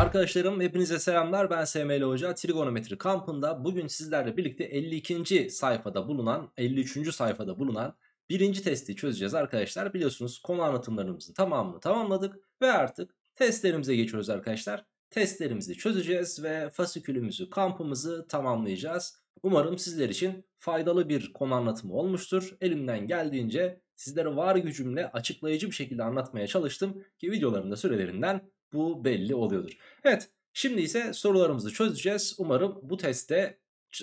Arkadaşlarım hepinize selamlar ben SML Hoca Trigonometri kampında bugün sizlerle birlikte 52. sayfada bulunan 53. sayfada bulunan birinci testi çözeceğiz arkadaşlar biliyorsunuz konu anlatımlarımızın tamamını tamamladık ve artık testlerimize geçiyoruz arkadaşlar testlerimizi çözeceğiz ve fasikülümüzü kampımızı tamamlayacağız umarım sizler için faydalı bir konu anlatımı olmuştur elimden geldiğince sizlere var gücümle açıklayıcı bir şekilde anlatmaya çalıştım ki videolarımda sürelerinden bu belli oluyordur. Evet şimdi ise sorularımızı çözeceğiz. Umarım bu testte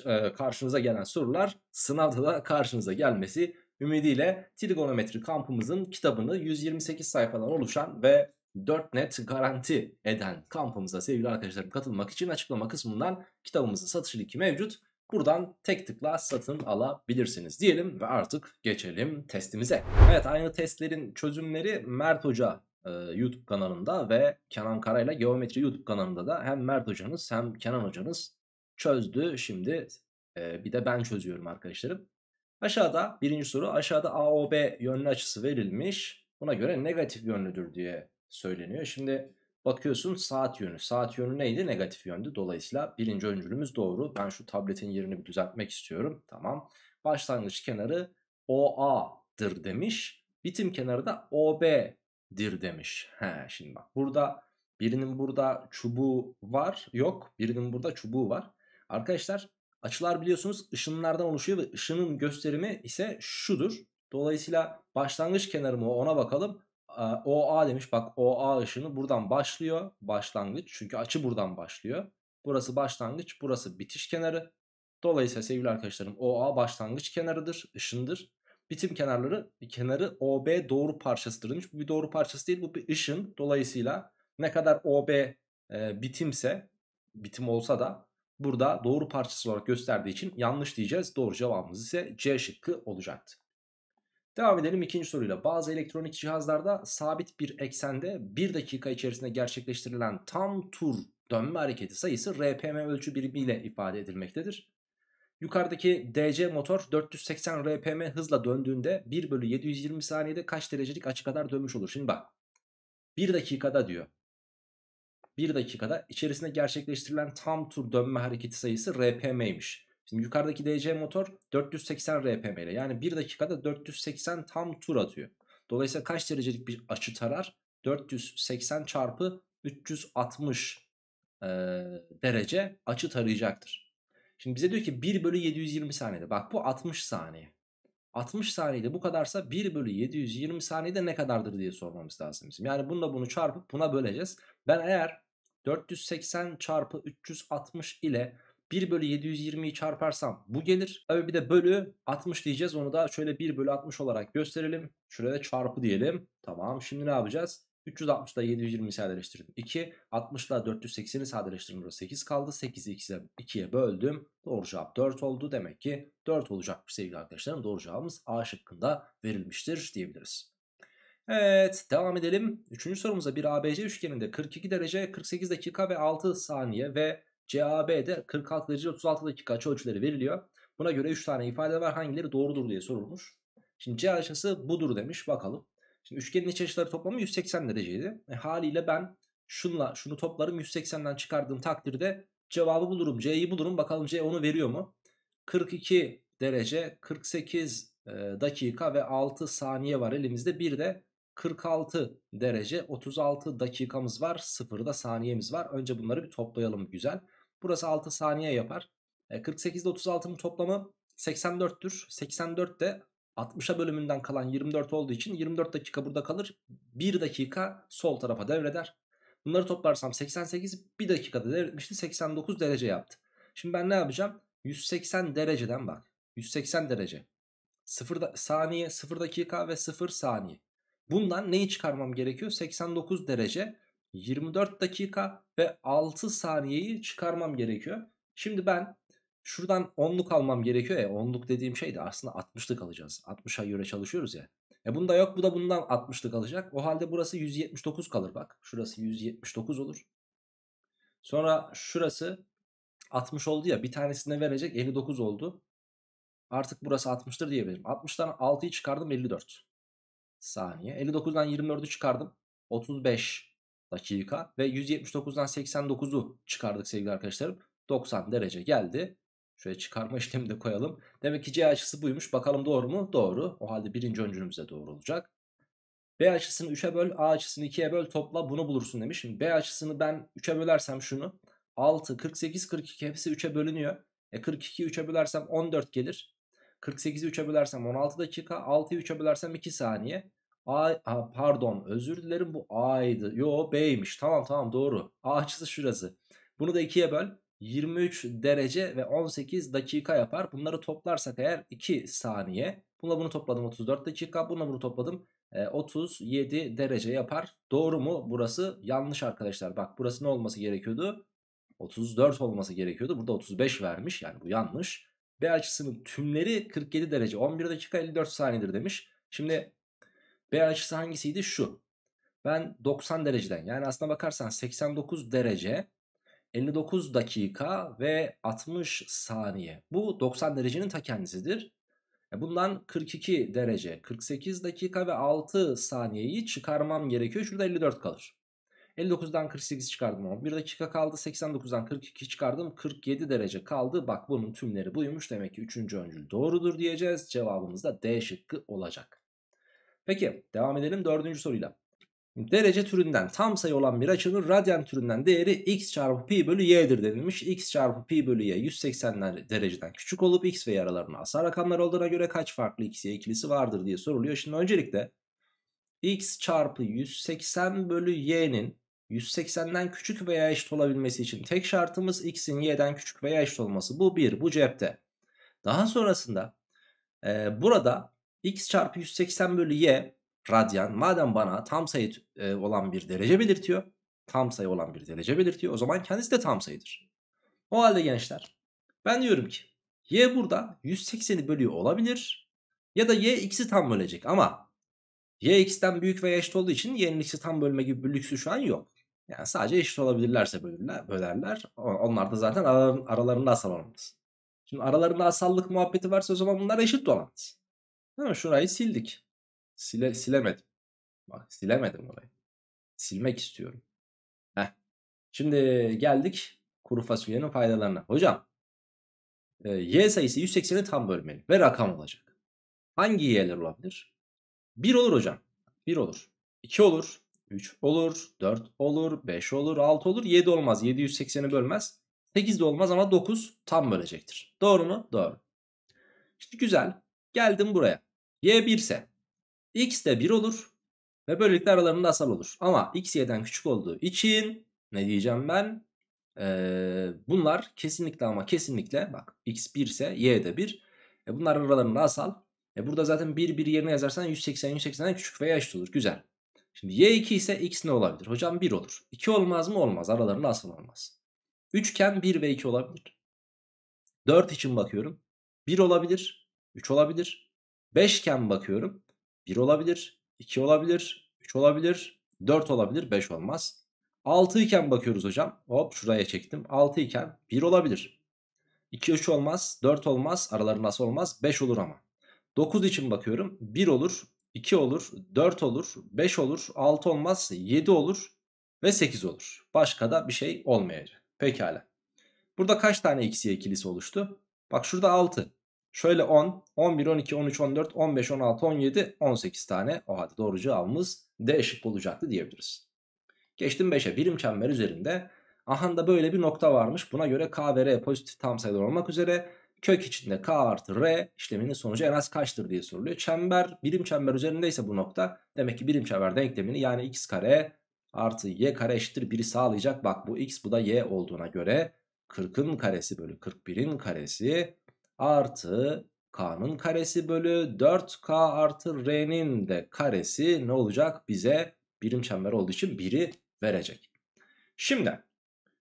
e, karşınıza gelen sorular sınavda da karşınıza gelmesi ümidiyle trigonometri kampımızın kitabını 128 sayfadan oluşan ve 4 net garanti eden kampımıza sevgili arkadaşlarım katılmak için açıklama kısmından kitabımızın satış linki mevcut. Buradan tek tıkla satın alabilirsiniz diyelim ve artık geçelim testimize. Evet aynı testlerin çözümleri Mert Hoca e, YouTube kanalında ve Kenan Karayla Geometri YouTube kanalında da hem Mert hocanız hem Kenan hocanız çözdü. Şimdi e, bir de ben çözüyorum arkadaşlarım. Aşağıda birinci soru aşağıda AOB yönlü açısı verilmiş. Buna göre negatif yönlüdür diye söyleniyor. Şimdi bakıyorsun saat yönü. Saat yönü neydi? Negatif yöndü. Dolayısıyla birinci öncülümüz doğru. Ben şu tabletin yerini bir düzeltmek istiyorum. Tamam. Başlangıç kenarı OA'dır demiş. Bitim kenarı da OB dir demiş. He şimdi bak burada birinin burada çubuğu var yok birinin burada çubuğu var. Arkadaşlar açılar biliyorsunuz ışınlardan oluşuyor ve ışının gösterimi ise şudur. Dolayısıyla başlangıç kenarı mı ona bakalım. OA demiş bak OA ışını buradan başlıyor başlangıç çünkü açı buradan başlıyor. Burası başlangıç burası bitiş kenarı. Dolayısıyla sevgili arkadaşlarım OA başlangıç kenarıdır ışındır. Bitim kenarları kenarı OB doğru parçasıdır demiş. Bu bir doğru parçası değil bu bir ışın. Dolayısıyla ne kadar OB e, bitimse bitim olsa da burada doğru parçası olarak gösterdiği için yanlış diyeceğiz. Doğru cevabımız ise C şıkkı olacaktı. Devam edelim ikinci soruyla. Bazı elektronik cihazlarda sabit bir eksende 1 dakika içerisinde gerçekleştirilen tam tur dönme hareketi sayısı RPM ölçü birimiyle ifade edilmektedir. Yukarıdaki DC motor 480 rpm hızla döndüğünde 1 bölü 720 saniyede kaç derecelik açı kadar dönmüş olur? Şimdi bak 1 dakikada diyor. 1 dakikada içerisinde gerçekleştirilen tam tur dönme hareketi sayısı rpm'ymiş. Şimdi yukarıdaki DC motor 480 rpm ile yani 1 dakikada 480 tam tur atıyor. Dolayısıyla kaç derecelik bir açı tarar? 480 çarpı 360 e, derece açı tarayacaktır. Şimdi bize diyor ki 1 bölü 720 saniyede. Bak bu 60 saniye. 60 saniyede bu kadarsa 1 bölü 720 saniyede ne kadardır diye sormamız lazım bizim. Yani bununla bunu çarpıp buna böleceğiz. Ben eğer 480 çarpı 360 ile 1 bölü 720'yi çarparsam bu gelir. Tabi bir de bölü 60 diyeceğiz. Onu da şöyle 1 bölü 60 olarak gösterelim. Şuraya da çarpı diyelim. Tamam şimdi ne yapacağız? 360 ile 720'yi sadeleştirdim. 2. 60 ile 480'i sadeleştirdim. Burada 8 kaldı. 8'i 2'ye, böldüm. Doğru cevap 4 oldu. Demek ki 4 olacakmış sevgili arkadaşlarım. Doğru cevabımız A şıkkında verilmiştir diyebiliriz. Evet devam edelim. Üçüncü sorumuza bir ABC üçgeninde 42 derece 48 dakika ve 6 saniye ve CAB'de 46 derece 36 dakika açı ölçüleri veriliyor. Buna göre 3 tane ifade var hangileri doğrudur diye sorulmuş. Şimdi C açısı budur demiş bakalım. Şimdi üçgenin iç açıları toplamı 180 dereceydi. E, haliyle ben şunla şunu toplarım 180'den çıkardığım takdirde cevabı bulurum. C'yi bulurum. Bakalım C onu veriyor mu? 42 derece 48 e, dakika ve 6 saniye var elimizde. Bir de 46 derece 36 dakikamız var. da saniyemiz var. Önce bunları bir toplayalım güzel. Burası 6 saniye yapar. E, 48 ile 36'nın toplamı 84'tür. 84 de 60'a bölümünden kalan 24 olduğu için 24 dakika burada kalır. 1 dakika sol tarafa devreder. Bunları toplarsam 88 1 dakikada devretmişti 89 derece yaptı. Şimdi ben ne yapacağım? 180 dereceden bak. 180 derece. 0 da, saniye 0 dakika ve 0 saniye. Bundan neyi çıkarmam gerekiyor? 89 derece 24 dakika ve 6 saniyeyi çıkarmam gerekiyor. Şimdi ben Şuradan 10'luk almam gerekiyor ya. 10'luk dediğim şey de aslında 60'lık alacağız. 60'a göre çalışıyoruz ya. E bunda yok bu da bundan 60'lık alacak. O halde burası 179 kalır bak. Şurası 179 olur. Sonra şurası 60 oldu ya bir tanesine verecek 59 oldu. Artık burası 60'tır diyebilirim. 60'tan 6'yı çıkardım 54 saniye. 59'dan 24'ü çıkardım 35 dakika. Ve 179'dan 89'u çıkardık sevgili arkadaşlarım. 90 derece geldi. Şöyle çıkarma işlemi de koyalım. Demek ki C açısı buymuş. Bakalım doğru mu? Doğru. O halde birinci öncülümüz de doğru olacak. B açısını 3'e böl, A açısını 2'ye böl topla bunu bulursun demiş. B açısını ben 3'e bölersem şunu. 6, 48, 42 hepsi 3'e bölünüyor. E 42'yi 3'e bölersem 14 gelir. 48'i 3'e bölersem 16 dakika. 6'yı 3'e bölersem 2 saniye. A, a, pardon özür dilerim bu A'ydı. Yo B'ymiş. Tamam tamam doğru. A açısı şurası. Bunu da 2'ye böl. 23 derece ve 18 dakika yapar. Bunları toplarsak eğer 2 saniye. Bununla bunu topladım 34 dakika. Bununla bunu topladım 37 e, derece yapar. Doğru mu? Burası yanlış arkadaşlar. Bak burası ne olması gerekiyordu? 34 olması gerekiyordu. Burada 35 vermiş. Yani bu yanlış. B açısının tümleri 47 derece. 11 dakika 54 saniyedir demiş. Şimdi B açısı hangisiydi? Şu. Ben 90 dereceden yani aslına bakarsan 89 derece 59 dakika ve 60 saniye. Bu 90 derecenin ta kendisidir. E, bundan 42 derece, 48 dakika ve 6 saniyeyi çıkarmam gerekiyor. Şurada 54 kalır. 59'dan 48 çıkardım ama 1 dakika kaldı. 89'dan 42 çıkardım. 47 derece kaldı. Bak bunun tümleri buymuş. Demek ki 3. öncül doğrudur diyeceğiz. Cevabımız da D şıkkı olacak. Peki devam edelim 4. soruyla derece türünden tam sayı olan bir açının radyan türünden değeri x çarpı pi bölü y'dir denilmiş. x çarpı pi bölü y 180 dereceden küçük olup x ve y aralarında asal rakamlar olduğuna göre kaç farklı x y ikilisi vardır diye soruluyor. Şimdi öncelikle x çarpı 180 bölü y'nin 180'den küçük veya eşit olabilmesi için tek şartımız x'in y'den küçük veya eşit olması. Bu bir bu cepte. Daha sonrasında e, burada x çarpı 180 bölü y radyan madem bana tam sayı e, olan bir derece belirtiyor. Tam sayı olan bir derece belirtiyor. O zaman kendisi de tam sayıdır. O halde gençler ben diyorum ki y burada 180'i bölüyor olabilir. Ya da y x'i tam bölecek ama y x'ten büyük ve eşit olduğu için y'nin x'i tam bölme gibi bir lüksü şu an yok. Yani sadece eşit olabilirlerse bölürler, bölerler. Onlar da zaten aralarında, aralarında asal olmaz. Şimdi aralarında asallık muhabbeti varsa o zaman bunlar eşit olamaz. Değil mi? Şurayı sildik. Sile, silemedim. Bak silemedim orayı. Silmek istiyorum. Heh. Şimdi geldik kuru fasulyenin faydalarına. Hocam e, y sayısı 180'i tam bölmeli ve rakam olacak. Hangi y'ler olabilir? 1 olur hocam. 1 olur. 2 olur. 3 olur. 4 olur. 5 olur. 6 olur. 7 olmaz. 780'i bölmez. 8 de olmaz ama 9 tam bölecektir. Doğru mu? Doğru. Şimdi güzel. Geldim buraya. Y 1 ise x de 1 olur ve böylelikle aralarında asal olur. Ama x y'den küçük olduğu için ne diyeceğim ben? Ee, bunlar kesinlikle ama kesinlikle bak x 1 ise y de 1. E bunlar aralarında asal. E burada zaten 1 1 yerine yazarsan 180 180'den küçük veya eşit olur. Güzel. Şimdi y2 ise x ne olabilir? Hocam 1 olur. 2 olmaz mı? Olmaz. Aralarında asal olmaz. Üçgen 1 ve 2 olabilir. 4 için bakıyorum. 1 olabilir. 3 olabilir. 5 iken bakıyorum. 1 olabilir, 2 olabilir, 3 olabilir, 4 olabilir, 5 olmaz. 6 iken bakıyoruz hocam. Hop şuraya çektim. 6 iken 1 olabilir. 2 3 olmaz, 4 olmaz, araları nasıl olmaz? 5 olur ama. 9 için bakıyorum. 1 olur, 2 olur, 4 olur, 5 olur, 6 olmaz, 7 olur ve 8 olur. Başka da bir şey olmayacak. Pekala. Burada kaç tane eksiye ikilisi oluştu? Bak şurada 6. Şöyle 10, 11, 12, 13, 14, 15, 16, 17, 18 tane. O halde doğru cevabımız D şıkkı olacaktı diyebiliriz. Geçtim 5'e birim çember üzerinde. Aha da böyle bir nokta varmış. Buna göre K ve R pozitif tam sayılar olmak üzere kök içinde K artı R işleminin sonucu en az kaçtır diye soruluyor. Çember birim çember üzerindeyse bu nokta demek ki birim çember denklemini yani x kare artı y kare eşittir biri sağlayacak. Bak bu x bu da y olduğuna göre 40'ın karesi bölü 41'in karesi artı k'nın karesi bölü 4k artı r'nin de karesi ne olacak? Bize birim çember olduğu için 1'i verecek. Şimdi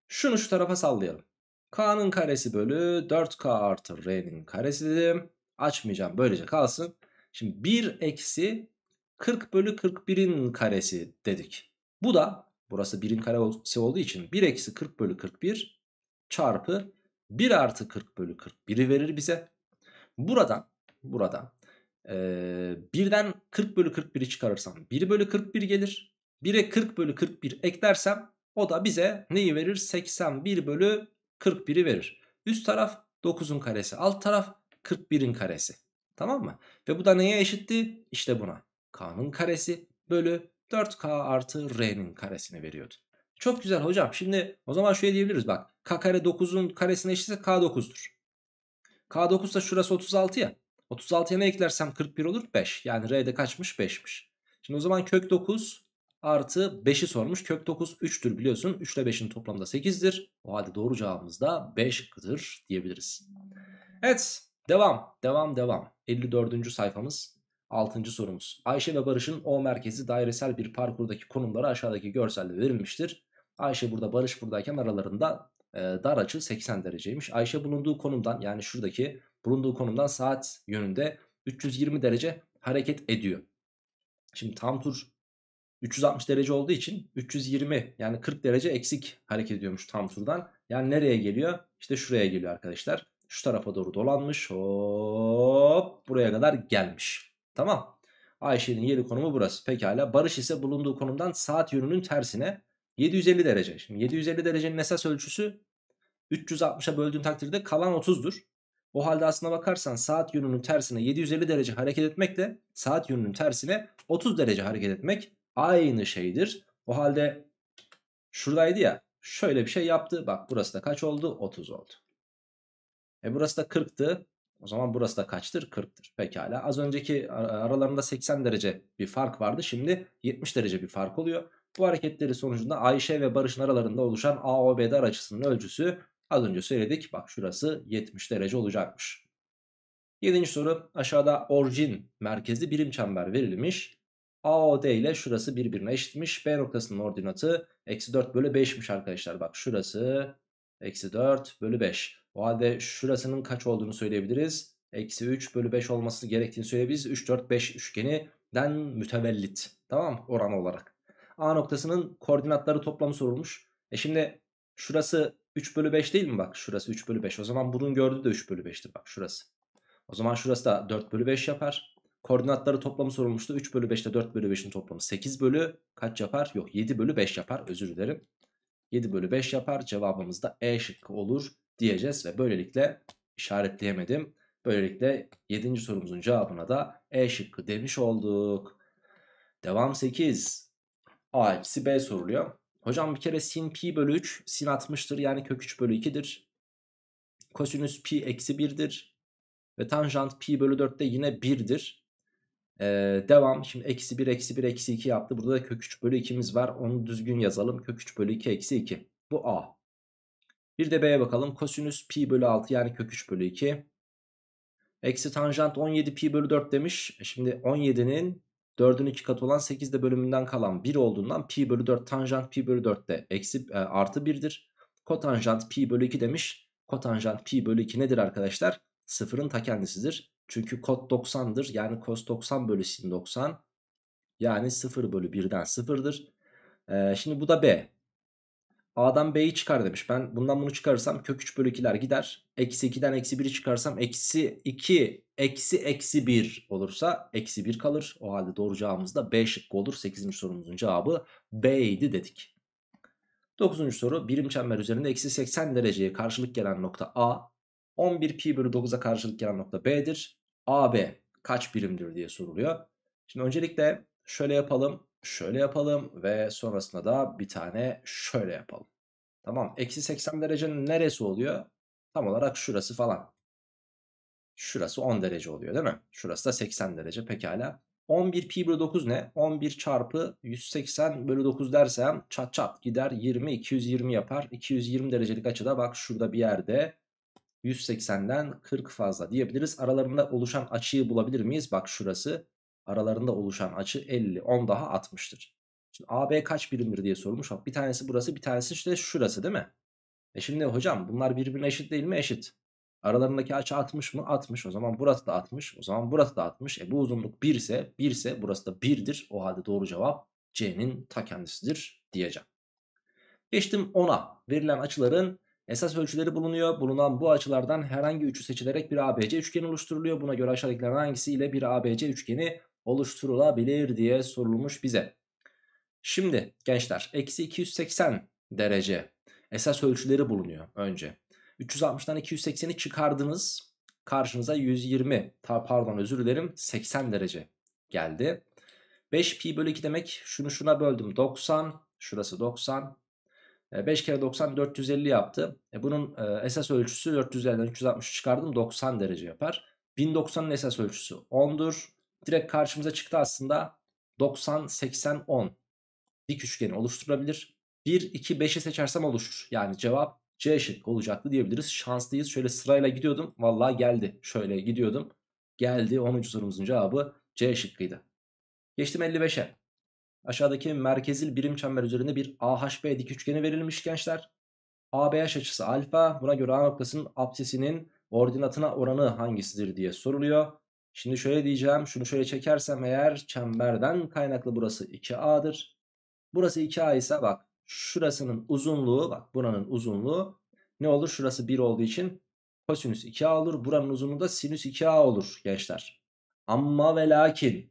şunu şu tarafa sallayalım. k'nın karesi bölü 4k artı r'nin karesi. dedim. Açmayacağım böylece kalsın. Şimdi 1 eksi 40 bölü 41'in karesi dedik. Bu da burası 1'in karesi olduğu için 1 eksi 40 bölü 41 çarpı 1 artı 40 bölü 41'i verir bize. Buradan, buradan e, 1'den 40 bölü 41'i çıkarırsam 1 bölü 41 gelir. 1'e 40 bölü 41 eklersem o da bize neyi verir? 81 bölü 41'i verir. Üst taraf 9'un karesi, alt taraf 41'in karesi. Tamam mı? Ve bu da neye eşitti? İşte buna. K'nın karesi bölü 4K artı R'nin karesini veriyordu. Çok güzel hocam. Şimdi o zaman şöyle diyebiliriz bak. K kare 9'un karesine eşitse K9'dur. K9 da şurası 36 ya. 36'ya ne eklersem 41 olur 5. Yani R'de kaçmış 5'miş. Şimdi o zaman kök 9 artı 5'i sormuş. Kök 9 3'tür biliyorsun. 3 ile 5'in toplamda 8'dir. O halde doğru cevabımız da 5 diyebiliriz. Evet devam devam devam. 54. sayfamız 6. sorumuz. Ayşe ve Barış'ın O merkezi dairesel bir parkurdaki konumları aşağıdaki görselde verilmiştir. Ayşe burada Barış buradayken aralarında e, dar açı 80 dereceymiş. Ayşe bulunduğu konumdan yani şuradaki bulunduğu konumdan saat yönünde 320 derece hareket ediyor. Şimdi tam tur 360 derece olduğu için 320 yani 40 derece eksik hareket ediyormuş tam turdan. Yani nereye geliyor? İşte şuraya geliyor arkadaşlar. Şu tarafa doğru dolanmış hop buraya kadar gelmiş. Tamam. Ayşe'nin yeri konumu burası. Pekala Barış ise bulunduğu konumdan saat yönünün tersine 750 derece. Şimdi 750 derecenin esas ölçüsü 360'a böldüğün takdirde kalan 30'dur. O halde aslına bakarsan saat yönünün tersine 750 derece hareket etmekle saat yönünün tersine 30 derece hareket etmek aynı şeydir. O halde şuradaydı ya şöyle bir şey yaptı. Bak burası da kaç oldu? 30 oldu. E burası da 40'tı. O zaman burası da kaçtır? 40'tır. Pekala. Az önceki aralarında 80 derece bir fark vardı. Şimdi 70 derece bir fark oluyor. Bu hareketleri sonucunda Ayşe ve Barış'ın aralarında oluşan AOB dar açısının ölçüsü az önce söyledik. Bak şurası 70 derece olacakmış. 7. soru aşağıda orijin merkezi birim çember verilmiş. AOD ile şurası birbirine eşitmiş. B noktasının ordinatı eksi 4 bölü 5'miş arkadaşlar. Bak şurası eksi 4 bölü 5. O halde şurasının kaç olduğunu söyleyebiliriz. Eksi 3 bölü 5 olması gerektiğini söyleyebiliriz. 3, 4, 5 üçgeninden mütevellit. Tamam oran olarak. A noktasının koordinatları toplamı sorulmuş. E şimdi şurası 3 bölü 5 değil mi bak? Şurası 3 bölü 5. O zaman bunun gördüğü de 3 bölü 5'tir bak şurası. O zaman şurası da 4 bölü 5 yapar. Koordinatları toplamı sorulmuştu. 3 bölü 5 ile 4 bölü 5'in toplamı 8 bölü kaç yapar? Yok 7 bölü 5 yapar özür dilerim. 7 bölü 5 yapar. Cevabımız da E şıkkı olur diyeceğiz ve böylelikle işaretleyemedim. Böylelikle 7. sorumuzun cevabına da E şıkkı demiş olduk. Devam 8. A eksi B soruluyor. Hocam bir kere sin pi bölü 3 sin 60'tır yani kök 3 bölü 2'dir. Kosinüs pi eksi 1'dir. Ve tanjant pi bölü 4 de yine 1'dir. Ee, devam şimdi eksi 1 eksi 1 eksi 2 yaptı. Burada da kök 3 bölü 2'miz var. Onu düzgün yazalım. Kök 3 bölü 2 eksi 2. Bu A. Bir de B'ye bakalım. Kosinüs pi bölü 6 yani kök 3 bölü 2. Eksi tanjant 17 pi bölü 4 demiş. E, şimdi 17'nin 4'ün 2 katı olan 8 de bölümünden kalan 1 olduğundan pi bölü 4 tanjant pi bölü 4 de eksi, e, artı 1'dir. Kotanjant pi bölü 2 demiş. Kotanjant pi bölü 2 nedir arkadaşlar? Sıfırın ta kendisidir. Çünkü kot 90'dır. Yani cos 90 bölü sin 90. Yani 0 bölü 1'den 0'dır. Ee, şimdi bu da B. A'dan B'yi çıkar demiş. Ben bundan bunu çıkarırsam kök 3 bölü 2'ler gider. Eksi 2'den eksi 1'i çıkarsam eksi 2 eksi eksi 1 olursa eksi 1 kalır. O halde doğru cevabımız da B şıkkı olur. 8. sorumuzun cevabı B dedik. 9. soru birim çember üzerinde eksi 80 dereceye karşılık gelen nokta A. 11 pi bölü 9'a karşılık gelen nokta B'dir. AB kaç birimdir diye soruluyor. Şimdi öncelikle şöyle yapalım şöyle yapalım ve sonrasında da bir tane şöyle yapalım. Tamam eksi 80 derecenin neresi oluyor? Tam olarak şurası falan. Şurası 10 derece oluyor değil mi? Şurası da 80 derece pekala. 11 pi bölü 9 ne? 11 çarpı 180 bölü 9 dersem çat çat gider 20 220 yapar. 220 derecelik açıda bak şurada bir yerde 180'den 40 fazla diyebiliriz. Aralarında oluşan açıyı bulabilir miyiz? Bak şurası aralarında oluşan açı 50, 10 daha 60'tır. Şimdi AB kaç birimdir diye sorulmuş. Bak bir tanesi burası bir tanesi işte şurası değil mi? E şimdi hocam bunlar birbirine eşit değil mi? Eşit. Aralarındaki açı 60 mı? 60. O zaman burası da 60. O zaman burası da 60. E bu uzunluk 1 ise 1 ise burası da 1'dir. O halde doğru cevap C'nin ta kendisidir diyeceğim. Geçtim 10'a. Verilen açıların esas ölçüleri bulunuyor. Bulunan bu açılardan herhangi üçü seçilerek bir ABC üçgeni oluşturuluyor. Buna göre aşağıdakilerden hangisi ile bir ABC üçgeni oluşturulabilir diye sorulmuş bize. Şimdi gençler eksi 280 derece esas ölçüleri bulunuyor önce. 360'dan 280'i çıkardınız karşınıza 120 ta, pardon özür dilerim 80 derece geldi. 5 pi bölü 2 demek şunu şuna böldüm 90 şurası 90 5 e, kere 90 450 yaptı. E, bunun e, esas ölçüsü 450'den 360 çıkardım 90 derece yapar. 1090'ın esas ölçüsü 10'dur direkt karşımıza çıktı aslında 90-80-10 dik üçgeni oluşturabilir. 1-2-5'i seçersem oluşur. Yani cevap C şıkkı olacaktı diyebiliriz. Şanslıyız. Şöyle sırayla gidiyordum. Vallahi geldi. Şöyle gidiyordum. Geldi. 10. sorumuzun cevabı C şıkkıydı. Geçtim 55'e. Aşağıdaki merkezil birim çember üzerinde bir AHB dik üçgeni verilmiş gençler. ABH açısı alfa. Buna göre A noktasının apsisinin ordinatına oranı hangisidir diye soruluyor. Şimdi şöyle diyeceğim. Şunu şöyle çekersem eğer çemberden kaynaklı burası 2A'dır. Burası 2A ise bak şurasının uzunluğu bak buranın uzunluğu ne olur? Şurası 1 olduğu için kosinüs 2A olur. Buranın uzunluğu da sinüs 2A olur gençler. Ama ve lakin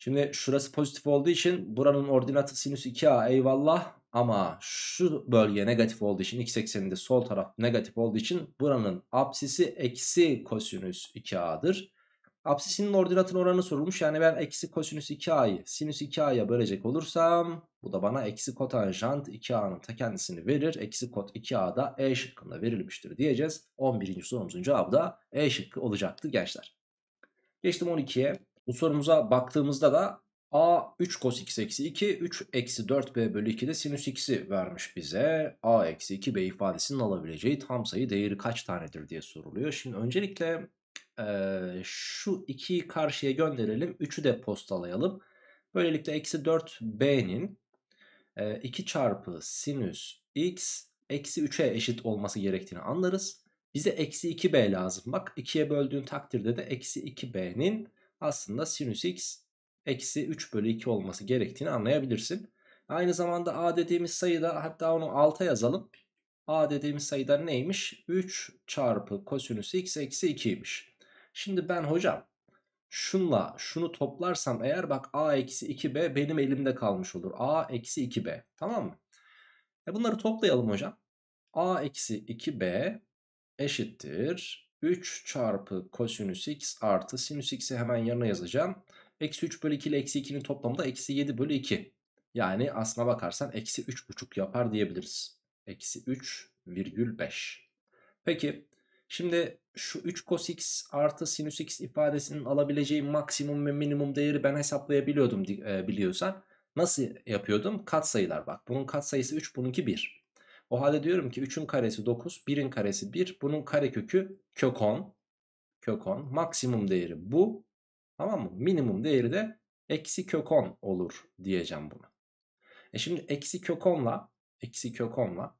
Şimdi şurası pozitif olduğu için buranın ordinatı sinüs 2A eyvallah. Ama şu bölge negatif olduğu için x ekseninde sol taraf negatif olduğu için buranın apsisi eksi kosinüs 2a'dır. Apsisinin ordinatın oranı sorulmuş. Yani ben eksi kosinüs 2a'yı sinüs 2a'ya bölecek olursam bu da bana eksi kotanjant 2a'nın ta kendisini verir. Eksi kot 2a da E şıkkında verilmiştir diyeceğiz. 11. sorumuzun cevabı da E şıkkı olacaktı gençler. Geçtim 12'ye. Bu sorumuza baktığımızda da A 3 cos x eksi 2 3 eksi 4 b bölü 2 de sinüs x'i vermiş bize. A eksi 2 b ifadesinin alabileceği tam sayı değeri kaç tanedir diye soruluyor. Şimdi öncelikle e, şu 2'yi karşıya gönderelim. 3'ü de postalayalım. Böylelikle eksi 4 b'nin e, 2 çarpı sinüs x eksi 3'e eşit olması gerektiğini anlarız. Bize eksi 2b lazım. Bak 2'ye böldüğün takdirde de eksi 2b'nin aslında sinüs x eksi 3 bölü 2 olması gerektiğini anlayabilirsin. Aynı zamanda a dediğimiz sayıda hatta onu 6'a yazalım. a dediğimiz sayıda neymiş? 3 çarpı kosinüs x eksi 2'ymiş. Şimdi ben hocam şunla şunu toplarsam eğer bak a eksi 2b benim elimde kalmış olur. a eksi 2b tamam mı? E bunları toplayalım hocam. a eksi 2b eşittir 3 çarpı kosinüs x artı sinüs x'i hemen yanına yazacağım. Eksi 3 bölü 2 ile eksi 2'nin toplamı da eksi 7 bölü 2. Yani aslına bakarsan eksi 3 buçuk yapar diyebiliriz. Eksi 3 virgül 5. Peki şimdi şu 3 cos x artı sinüs x ifadesinin alabileceği maksimum ve minimum değeri ben hesaplayabiliyordum e, biliyorsan. Nasıl yapıyordum? Katsayılar bak. Bunun katsayısı 3, bununki 1. O halde diyorum ki 3'ün karesi 9, 1'in karesi 1. Bunun karekökü kök 10. Kök 10. Maksimum değeri bu. Tamam mı? Minimum değeri de eksi kök 10 olur diyeceğim bunu. E şimdi eksi kök 10'la eksi kök 10'la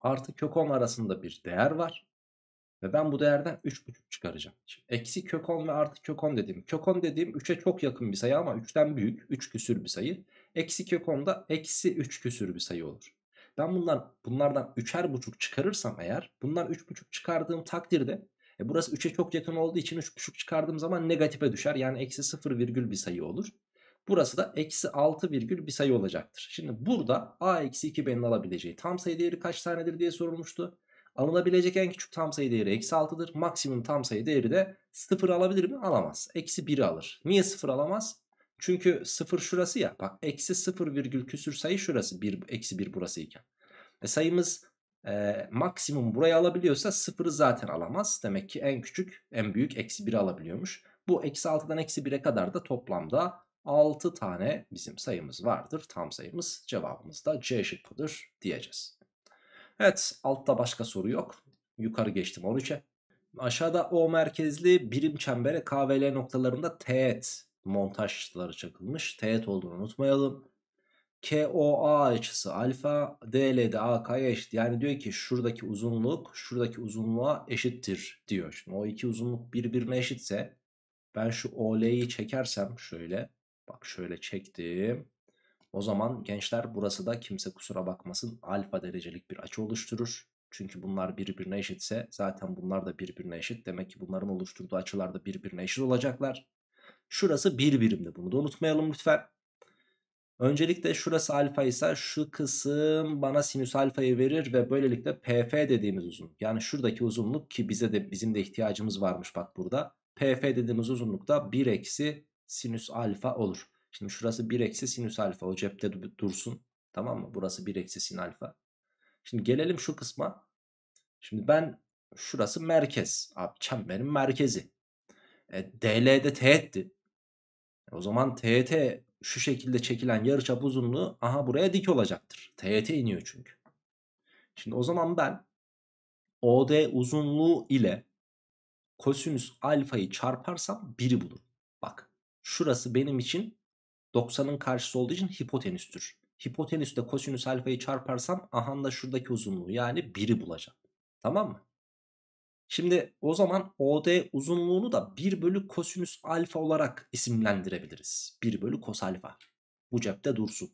artı kök 10 arasında bir değer var. Ve ben bu değerden 3,5 çıkaracağım. Şimdi eksi kök 10 ve artı kök 10 dediğim. Kök 10 dediğim 3'e çok yakın bir sayı ama 3'ten büyük. 3 küsür bir sayı. Eksi kök 10 da eksi 3 küsür bir sayı olur. Ben bundan, bunlardan 3'er buçuk çıkarırsam eğer bundan 3,5 çıkardığım takdirde e burası 3'e çok yakın olduğu için 3.5 çıkardığım zaman negatife düşer. Yani eksi 0 virgül bir sayı olur. Burası da eksi 6 virgül bir sayı olacaktır. Şimdi burada a eksi 2b'nin alabileceği tam sayı değeri kaç tanedir diye sorulmuştu. Alınabilecek en küçük tam sayı değeri eksi 6'dır. Maksimum tam sayı değeri de 0 alabilir mi? Alamaz. Eksi 1'i alır. Niye 0 alamaz? Çünkü 0 şurası ya. Bak eksi 0 virgül küsür sayı şurası. 1, eksi 1 burası iken. E sayımız e, maksimum burayı alabiliyorsa sıfırı zaten alamaz. Demek ki en küçük en büyük eksi 1'i alabiliyormuş. Bu eksi 6'dan eksi 1'e kadar da toplamda 6 tane bizim sayımız vardır. Tam sayımız cevabımız da C şıkkıdır diyeceğiz. Evet altta başka soru yok. Yukarı geçtim 13'e. Aşağıda O merkezli birim çembere KVL noktalarında teğet montajları çakılmış. Teğet olduğunu unutmayalım. KOA açısı alfa DL'de AK'ya eşit. Yani diyor ki şuradaki uzunluk şuradaki uzunluğa eşittir diyor. Şimdi o iki uzunluk birbirine eşitse ben şu OL'yi çekersem şöyle bak şöyle çektim. O zaman gençler burası da kimse kusura bakmasın alfa derecelik bir açı oluşturur. Çünkü bunlar birbirine eşitse zaten bunlar da birbirine eşit. Demek ki bunların oluşturduğu açılar da birbirine eşit olacaklar. Şurası bir birimdi, bunu da unutmayalım lütfen. Öncelikle şurası alfa ise şu kısım bana sinüs alfayı verir ve böylelikle PF dediğimiz uzunluk yani şuradaki uzunluk ki bize de bizim de ihtiyacımız varmış bak burada. PF dediğimiz uzunluk da 1 eksi sinüs alfa olur. Şimdi şurası 1 eksi sinüs alfa o cepte dursun tamam mı? Burası 1 eksi sin alfa. Şimdi gelelim şu kısma. Şimdi ben şurası merkez abi çemberin merkezi. E, DL'de teğetti. O zaman TT şu şekilde çekilen yarıçap uzunluğu aha buraya dik olacaktır. TYT iniyor çünkü. Şimdi o zaman ben OD uzunluğu ile kosinüs alfayı çarparsam 1'i bulurum. Bak şurası benim için 90'ın karşısı olduğu için hipotenüstür. Hipotenüste kosinüs alfayı çarparsam aha da şuradaki uzunluğu yani 1'i bulacağım. Tamam mı? Şimdi o zaman OD uzunluğunu da 1 bölü kosinüs alfa olarak isimlendirebiliriz. 1 bölü kos alfa. Bu cepte dursun.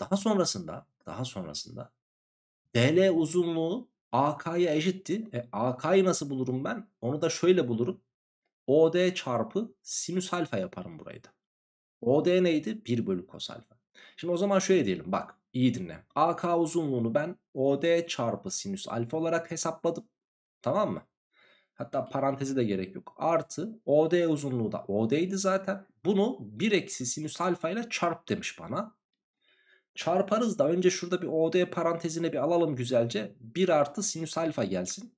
Daha sonrasında, daha sonrasında DL uzunluğu AK'ya eşitti. E, AK'yı nasıl bulurum ben? Onu da şöyle bulurum. OD çarpı sinüs alfa yaparım burayı da. OD neydi? 1 bölü kos alfa. Şimdi o zaman şöyle diyelim bak iyi dinle. AK uzunluğunu ben OD çarpı sinüs alfa olarak hesapladım. Tamam mı? Hatta parantezi de gerek yok. Artı OD uzunluğu da OD'ydi zaten. Bunu 1 eksi sinüs alfa ile çarp demiş bana. Çarparız da önce şurada bir OD parantezine bir alalım güzelce. 1 artı sinüs alfa gelsin.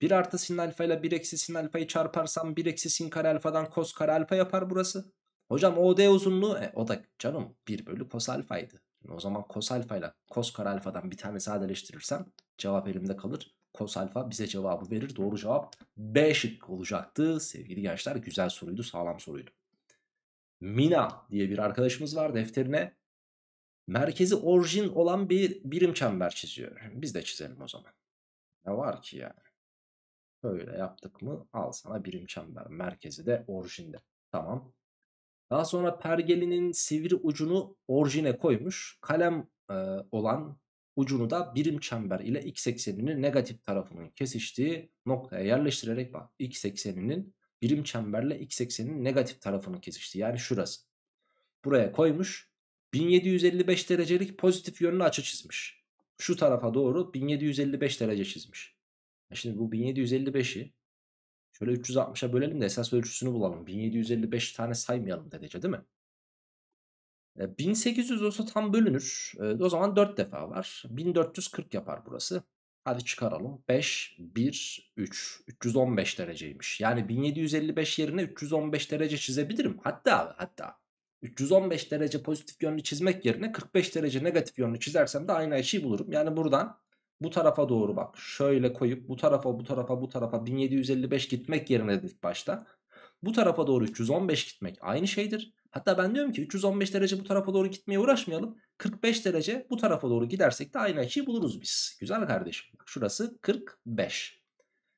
1 artı sin alfa ile 1 eksi sin alfayı çarparsam 1 eksi sin kare alfadan kos kare alfa yapar burası. Hocam OD uzunluğu e, o da canım 1 bölü kos alfaydı. Yani o zaman kos alfa ile kos kare alfadan bir tane sadeleştirirsem cevap elimde kalır. Kos alfa bize cevabı verir. Doğru cevap B şık olacaktı. Sevgili gençler güzel soruydu, sağlam soruydu. Mina diye bir arkadaşımız var defterine. Merkezi orijin olan bir birim çember çiziyor. Biz de çizelim o zaman. Ne var ki yani? Böyle yaptık mı al sana birim çember. Merkezi de orijinde. Tamam. Daha sonra pergelinin sivri ucunu orijine koymuş. Kalem e, olan Ucunu da birim çember ile x ekseninin negatif tarafının kesiştiği noktaya yerleştirerek bak x ekseninin birim çemberle x ekseninin negatif tarafının kesiştiği yani şurası. Buraya koymuş 1755 derecelik pozitif yönlü açı çizmiş. Şu tarafa doğru 1755 derece çizmiş. E şimdi bu 1755'i şöyle 360'a bölelim de esas ölçüsünü bulalım. 1755 tane saymayalım derece değil mi? 1800 e, olsa tam bölünür. E, o zaman 4 defa var. 1440 yapar burası. Hadi çıkaralım. 5, 1, 3. 315 dereceymiş. Yani 1755 yerine 315 derece çizebilirim. Hatta hatta 315 derece pozitif yönlü çizmek yerine 45 derece negatif yönlü çizersem de aynı şeyi bulurum. Yani buradan bu tarafa doğru bak. Şöyle koyup bu tarafa bu tarafa bu tarafa 1755 gitmek yerine dedik başta. Bu tarafa doğru 315 gitmek aynı şeydir. Hatta ben diyorum ki 315 derece bu tarafa doğru gitmeye uğraşmayalım. 45 derece bu tarafa doğru gidersek de aynı açıyı buluruz biz. Güzel kardeşim. şurası 45.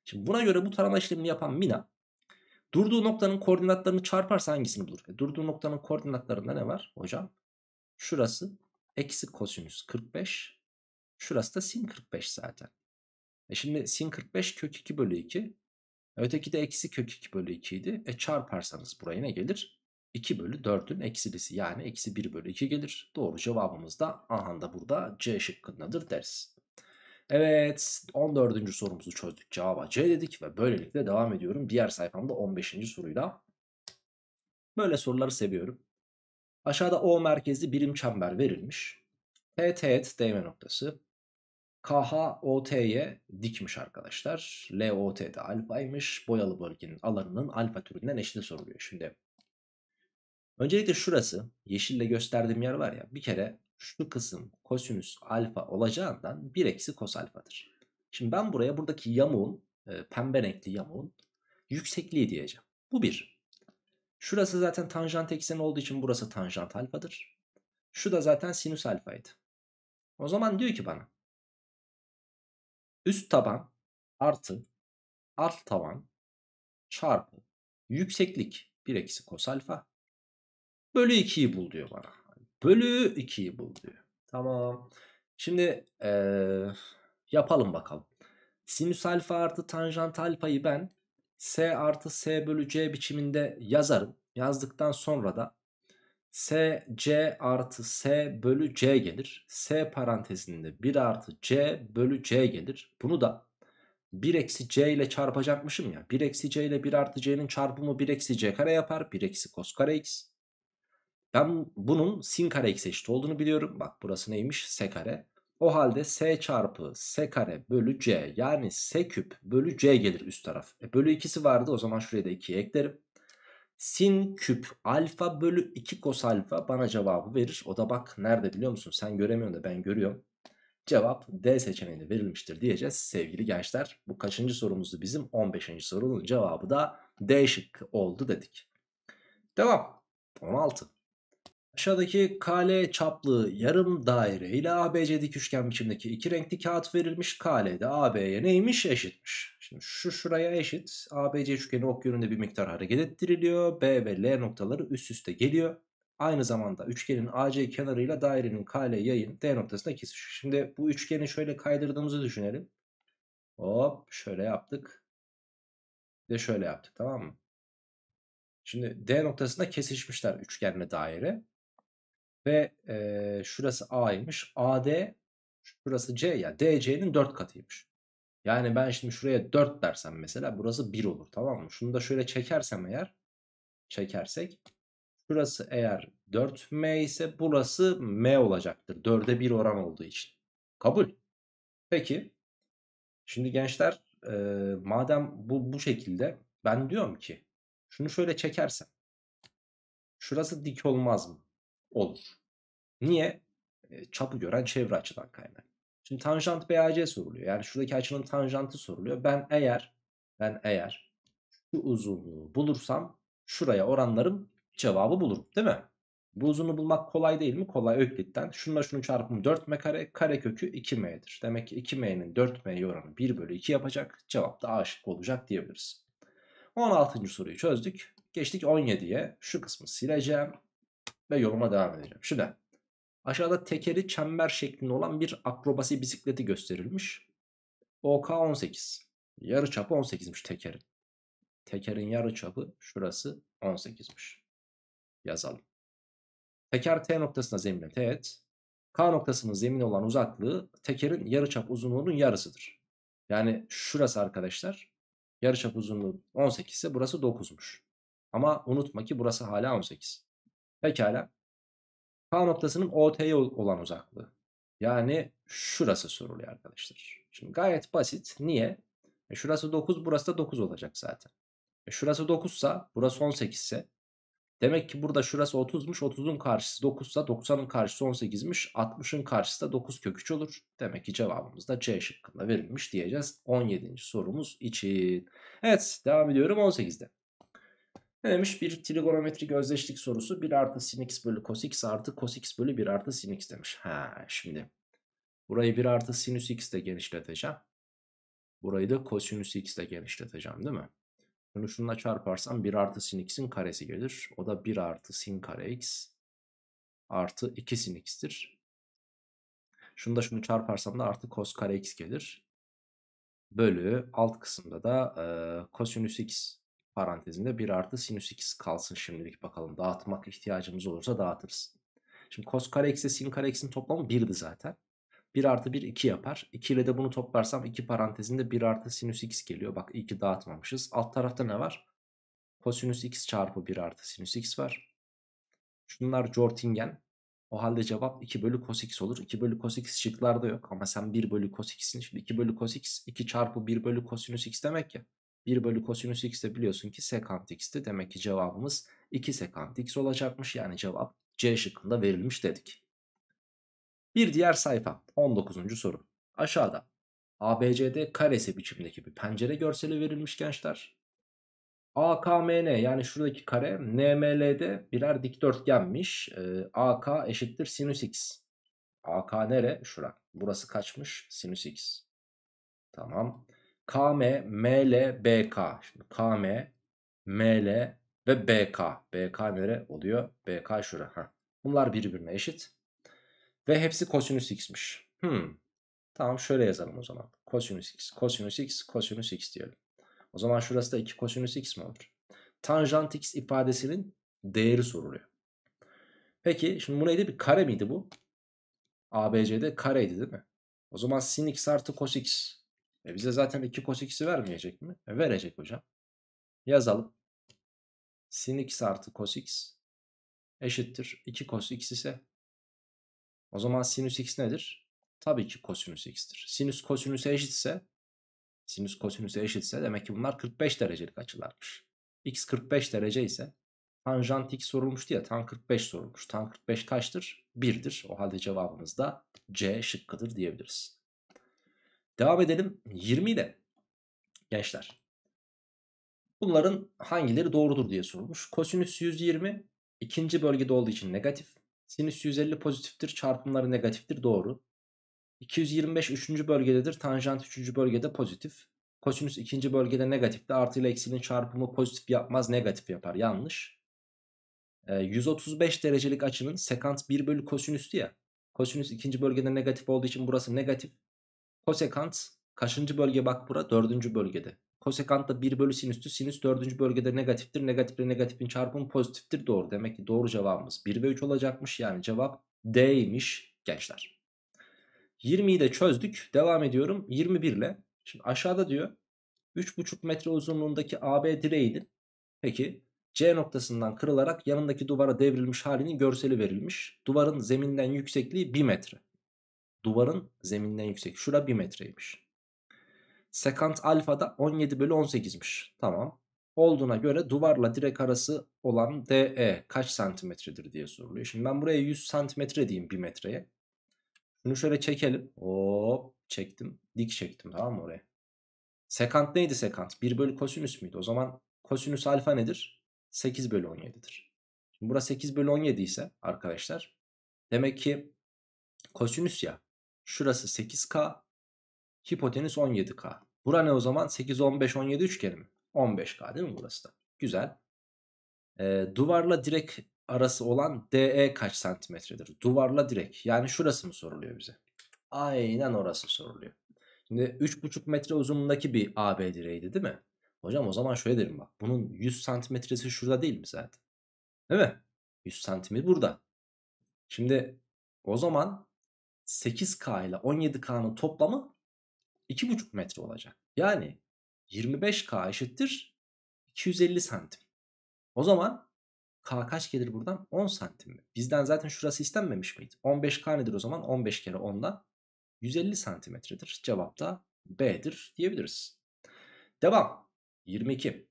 Şimdi buna göre bu tarama işlemini yapan Mina durduğu noktanın koordinatlarını çarparsa hangisini bulur? E, durduğu noktanın koordinatlarında ne var hocam? Şurası eksi kosinüs 45. Şurası da sin 45 zaten. E şimdi sin 45 kök 2 bölü 2. Öteki de eksi kök 2 bölü 2 idi. E çarparsanız buraya ne gelir? 2 bölü 4'ün eksilisi yani eksi 1 bölü 2 gelir. Doğru cevabımız da aha da burada C şıkkındadır deriz. Evet 14. sorumuzu çözdük cevaba C dedik ve böylelikle devam ediyorum. Diğer sayfamda 15. soruyla. Böyle soruları seviyorum. Aşağıda O merkezli birim çember verilmiş. P teğet değme noktası. KHOT'ye dikmiş arkadaşlar. LOT'de alfaymış. Boyalı bölgenin alanının alfa türünden eşini soruluyor. Şimdi Öncelikle şurası yeşille gösterdiğim yer var ya bir kere şu kısım kosinüs alfa olacağından 1 eksi kos alfadır. Şimdi ben buraya buradaki yamuğun e, pembe renkli yamuğun yüksekliği diyeceğim. Bu bir. Şurası zaten tanjant ekseni olduğu için burası tanjant alfadır. Şu da zaten sinüs alfaydı. O zaman diyor ki bana üst taban artı alt taban çarpı yükseklik 1 eksi kos alfa Bölü 2'yi bul diyor bana. Bölü 2'yi bul diyor. Tamam. Şimdi ee, yapalım bakalım. Sinüs alfa artı tanjant alfayı ben s artı s bölü c biçiminde yazarım. Yazdıktan sonra da s c artı s bölü c gelir. s parantezinde 1 artı c bölü c gelir. Bunu da 1 eksi c ile çarpacakmışım ya. 1 eksi c ile 1 artı c'nin çarpımı 1 eksi c kare yapar. 1 eksi kos kare x. Ben bunun sin kare x eşit olduğunu biliyorum. Bak burası neymiş? S kare. O halde S çarpı S kare bölü C yani S küp bölü C gelir üst taraf. E bölü ikisi vardı o zaman şuraya da 2'ye eklerim. Sin küp alfa bölü 2 kos alfa bana cevabı verir. O da bak nerede biliyor musun? Sen göremiyorsun da ben görüyorum. Cevap D seçeneğinde verilmiştir diyeceğiz sevgili gençler. Bu kaçıncı sorumuzdu bizim? 15. sorunun cevabı da D şıkkı oldu dedik. Devam. 16. Aşağıdaki kale çaplı yarım daire ile ABC üçgen biçimdeki iki renkli kağıt verilmiş. KL'de AB'ye neymiş? Eşitmiş. Şimdi şu şuraya eşit. ABC üçgeni ok yönünde bir miktar hareket ettiriliyor. B ve L noktaları üst üste geliyor. Aynı zamanda üçgenin AC kenarıyla dairenin kale yayın D noktasına kesişiyor. Şimdi bu üçgeni şöyle kaydırdığımızı düşünelim. Hop şöyle yaptık. Bir de şöyle yaptık tamam mı? Şimdi D noktasında kesişmişler üçgenle daire. Ve e, şurası A'ymış. AD şurası C ya. DC'nin 4 katıymış. Yani ben şimdi şuraya 4 dersem mesela burası 1 olur tamam mı? Şunu da şöyle çekersem eğer çekersek şurası eğer 4M ise burası M olacaktır. 4'e 1 oran olduğu için. Kabul. Peki. Şimdi gençler e, madem bu bu şekilde ben diyorum ki şunu şöyle çekersem şurası dik olmaz mı? olur. Niye? E, çapı gören çevre açıdan kaynak. Şimdi tanjant BAC soruluyor. Yani şuradaki açının tanjantı soruluyor. Ben eğer ben eğer şu uzunluğu bulursam şuraya oranlarım cevabı bulurum değil mi? Bu uzunluğu bulmak kolay değil mi? Kolay Öklit'ten. Şununla şunun çarpımı 4m kare, kare kökü 2m'dir. Demek ki 2m'nin 4m'ye oranı 1 bölü 2 yapacak. Cevap da A olacak diyebiliriz. 16. soruyu çözdük. Geçtik 17'ye. Şu kısmı sileceğim ve yoruma devam edeceğim. Şimdi aşağıda tekeri çember şeklinde olan bir akrobasi bisikleti gösterilmiş. OK 18. Yarı çapı 18'miş tekerin. Tekerin yarı çapı şurası 18'miş. Yazalım. Teker T noktasına zemine teğet. K noktasının zemine olan uzaklığı tekerin yarı çap uzunluğunun yarısıdır. Yani şurası arkadaşlar yarı çap uzunluğu 18 ise burası 9'muş. Ama unutma ki burası hala 18. Pekala. K noktasının OT'ye olan uzaklığı. Yani şurası soruluyor arkadaşlar. Şimdi gayet basit. Niye? E şurası 9 burası da 9 olacak zaten. E şurası 9 sa burası 18 ise demek ki burada şurası 30'muş 30'un karşısı 9 sa 90'ın karşısı 18'miş 60'ın karşısı da 9 kök 3 olur. Demek ki cevabımız da C şıkkında verilmiş diyeceğiz 17. sorumuz için. Evet devam ediyorum 18'de. Ne demiş? Bir trigonometrik özdeşlik sorusu 1 artı sin x bölü cos x artı cos x bölü 1 artı sin x demiş. Ha şimdi burayı 1 artı sinüs x de genişleteceğim. Burayı da kosinüs x de genişleteceğim değil mi? Bunu şununla çarparsam 1 artı sin x'in karesi gelir. O da 1 artı sin kare x artı 2 sin x'tir. Şunu da şunu çarparsam da artı cos kare x gelir. Bölü alt kısımda da e, kosinüs x parantezinde 1 artı sinüs x kalsın şimdilik bakalım. Dağıtmak ihtiyacımız olursa dağıtırız. Şimdi kos kare eksi sin kare x'in toplamı 1'di zaten. 1 artı 1 2 yapar. 2 ile de bunu toplarsam 2 parantezinde 1 artı sinüs x geliyor. Bak iyi dağıtmamışız. Alt tarafta ne var? Kosinüs x çarpı 1 artı sinüs x var. Şunlar Jortingen. O halde cevap 2 bölü cos x olur. 2 bölü cos x şıklarda yok ama sen 1 bölü cos x'in. Şimdi 2 bölü cos x 2 çarpı 1 bölü kosinüs x demek ya. 1 bölü kosinüs x de biliyorsun ki sekant x'ti. Demek ki cevabımız 2 sekant x olacakmış. Yani cevap C şıkkında verilmiş dedik. Bir diğer sayfa 19. soru. Aşağıda ABCD karesi biçimdeki bir pencere görseli verilmiş gençler. AKMN yani şuradaki kare NMLD birer dikdörtgenmiş. Ee, AK eşittir sinüs x. AK nere? Şura. Burası kaçmış? Sinüs x. Tamam. KM, ML, BK. Şimdi KM, ML ve BK. BK nere oluyor? BK şura. Heh. Bunlar birbirine eşit. Ve hepsi kosinüs x'miş. Hmm. Tamam şöyle yazalım o zaman. Kosinüs x, kosinüs x, kosinüs x diyelim. O zaman şurası da 2 kosinüs x mi olur? Tanjant x ifadesinin değeri soruluyor. Peki şimdi bu neydi? Bir kare miydi bu? ABC'de kareydi değil mi? O zaman sin x artı cos x e bize zaten 2 cos x'i vermeyecek mi? E verecek hocam. Yazalım. Sin x artı cos x eşittir 2 cos x ise o zaman sinüs x nedir? Tabii ki kosinüs x'tir. Sinüs kosinüse eşitse sinüs kosinüse eşitse demek ki bunlar 45 derecelik açılarmış. x 45 derece ise tanjant x sorulmuştu ya tan 45 sorulmuş. Tan 45 kaçtır? 1'dir. O halde cevabımız da C şıkkıdır diyebiliriz. Devam edelim 20 ile. Gençler. Bunların hangileri doğrudur diye sorulmuş. Kosinüs 120 ikinci bölgede olduğu için negatif. Sinüs 150 pozitiftir. Çarpımları negatiftir. Doğru. 225 üçüncü bölgededir. Tanjant üçüncü bölgede pozitif. Kosinüs ikinci bölgede negatifte. Artı ile eksinin çarpımı pozitif yapmaz. Negatif yapar. Yanlış. E, ee, 135 derecelik açının sekant 1 bölü kosinüstü ya. Kosinüs ikinci bölgede negatif olduğu için burası negatif. Kosekant kaçıncı bölge bak bura? Dördüncü bölgede. Kosekant da 1 bölü sinüstü. Sinüs dördüncü bölgede negatiftir. Negatif ile negatifin çarpımı pozitiftir. Doğru. Demek ki doğru cevabımız 1 ve 3 olacakmış. Yani cevap D'ymiş gençler. 20'yi de çözdük. Devam ediyorum 21 ile. Şimdi aşağıda diyor 3,5 metre uzunluğundaki AB direğinin peki C noktasından kırılarak yanındaki duvara devrilmiş halinin görseli verilmiş. Duvarın zeminden yüksekliği 1 metre duvarın zeminden yüksek. Şura 1 metreymiş. Sekant alfa da 17 bölü 18'miş. Tamam. Olduğuna göre duvarla direk arası olan DE kaç santimetredir diye soruluyor. Şimdi ben buraya 100 santimetre diyeyim 1 metreye. Şunu şöyle çekelim. Hop çektim. Dik çektim tamam mı oraya? Sekant neydi sekant? 1 bölü kosinüs müydü? O zaman kosinüs alfa nedir? 8 bölü 17'dir. Şimdi burası 8 bölü 17 ise arkadaşlar demek ki kosinüs ya Şurası 8K. Hipotenüs 17K. Bura ne o zaman? 8, 15, 17 üçgeni mi? 15K değil mi burası da? Güzel. E, duvarla direk arası olan DE kaç santimetredir? Duvarla direk. Yani şurası mı soruluyor bize? Aynen orası soruluyor. Şimdi 3,5 metre uzunluğundaki bir AB direğiydi değil mi? Hocam o zaman şöyle derim bak. Bunun 100 santimetresi şurada değil mi zaten? Değil mi? 100 santimetre burada. Şimdi o zaman 8K ile 17K'nın toplamı 2,5 metre olacak. Yani 25K eşittir 250 santim. O zaman K kaç gelir buradan? 10 santim mi? Bizden zaten şurası istenmemiş miydi? 15K nedir o zaman? 15 kere 10'dan 150 santimetredir. Cevap da B'dir diyebiliriz. Devam. 22.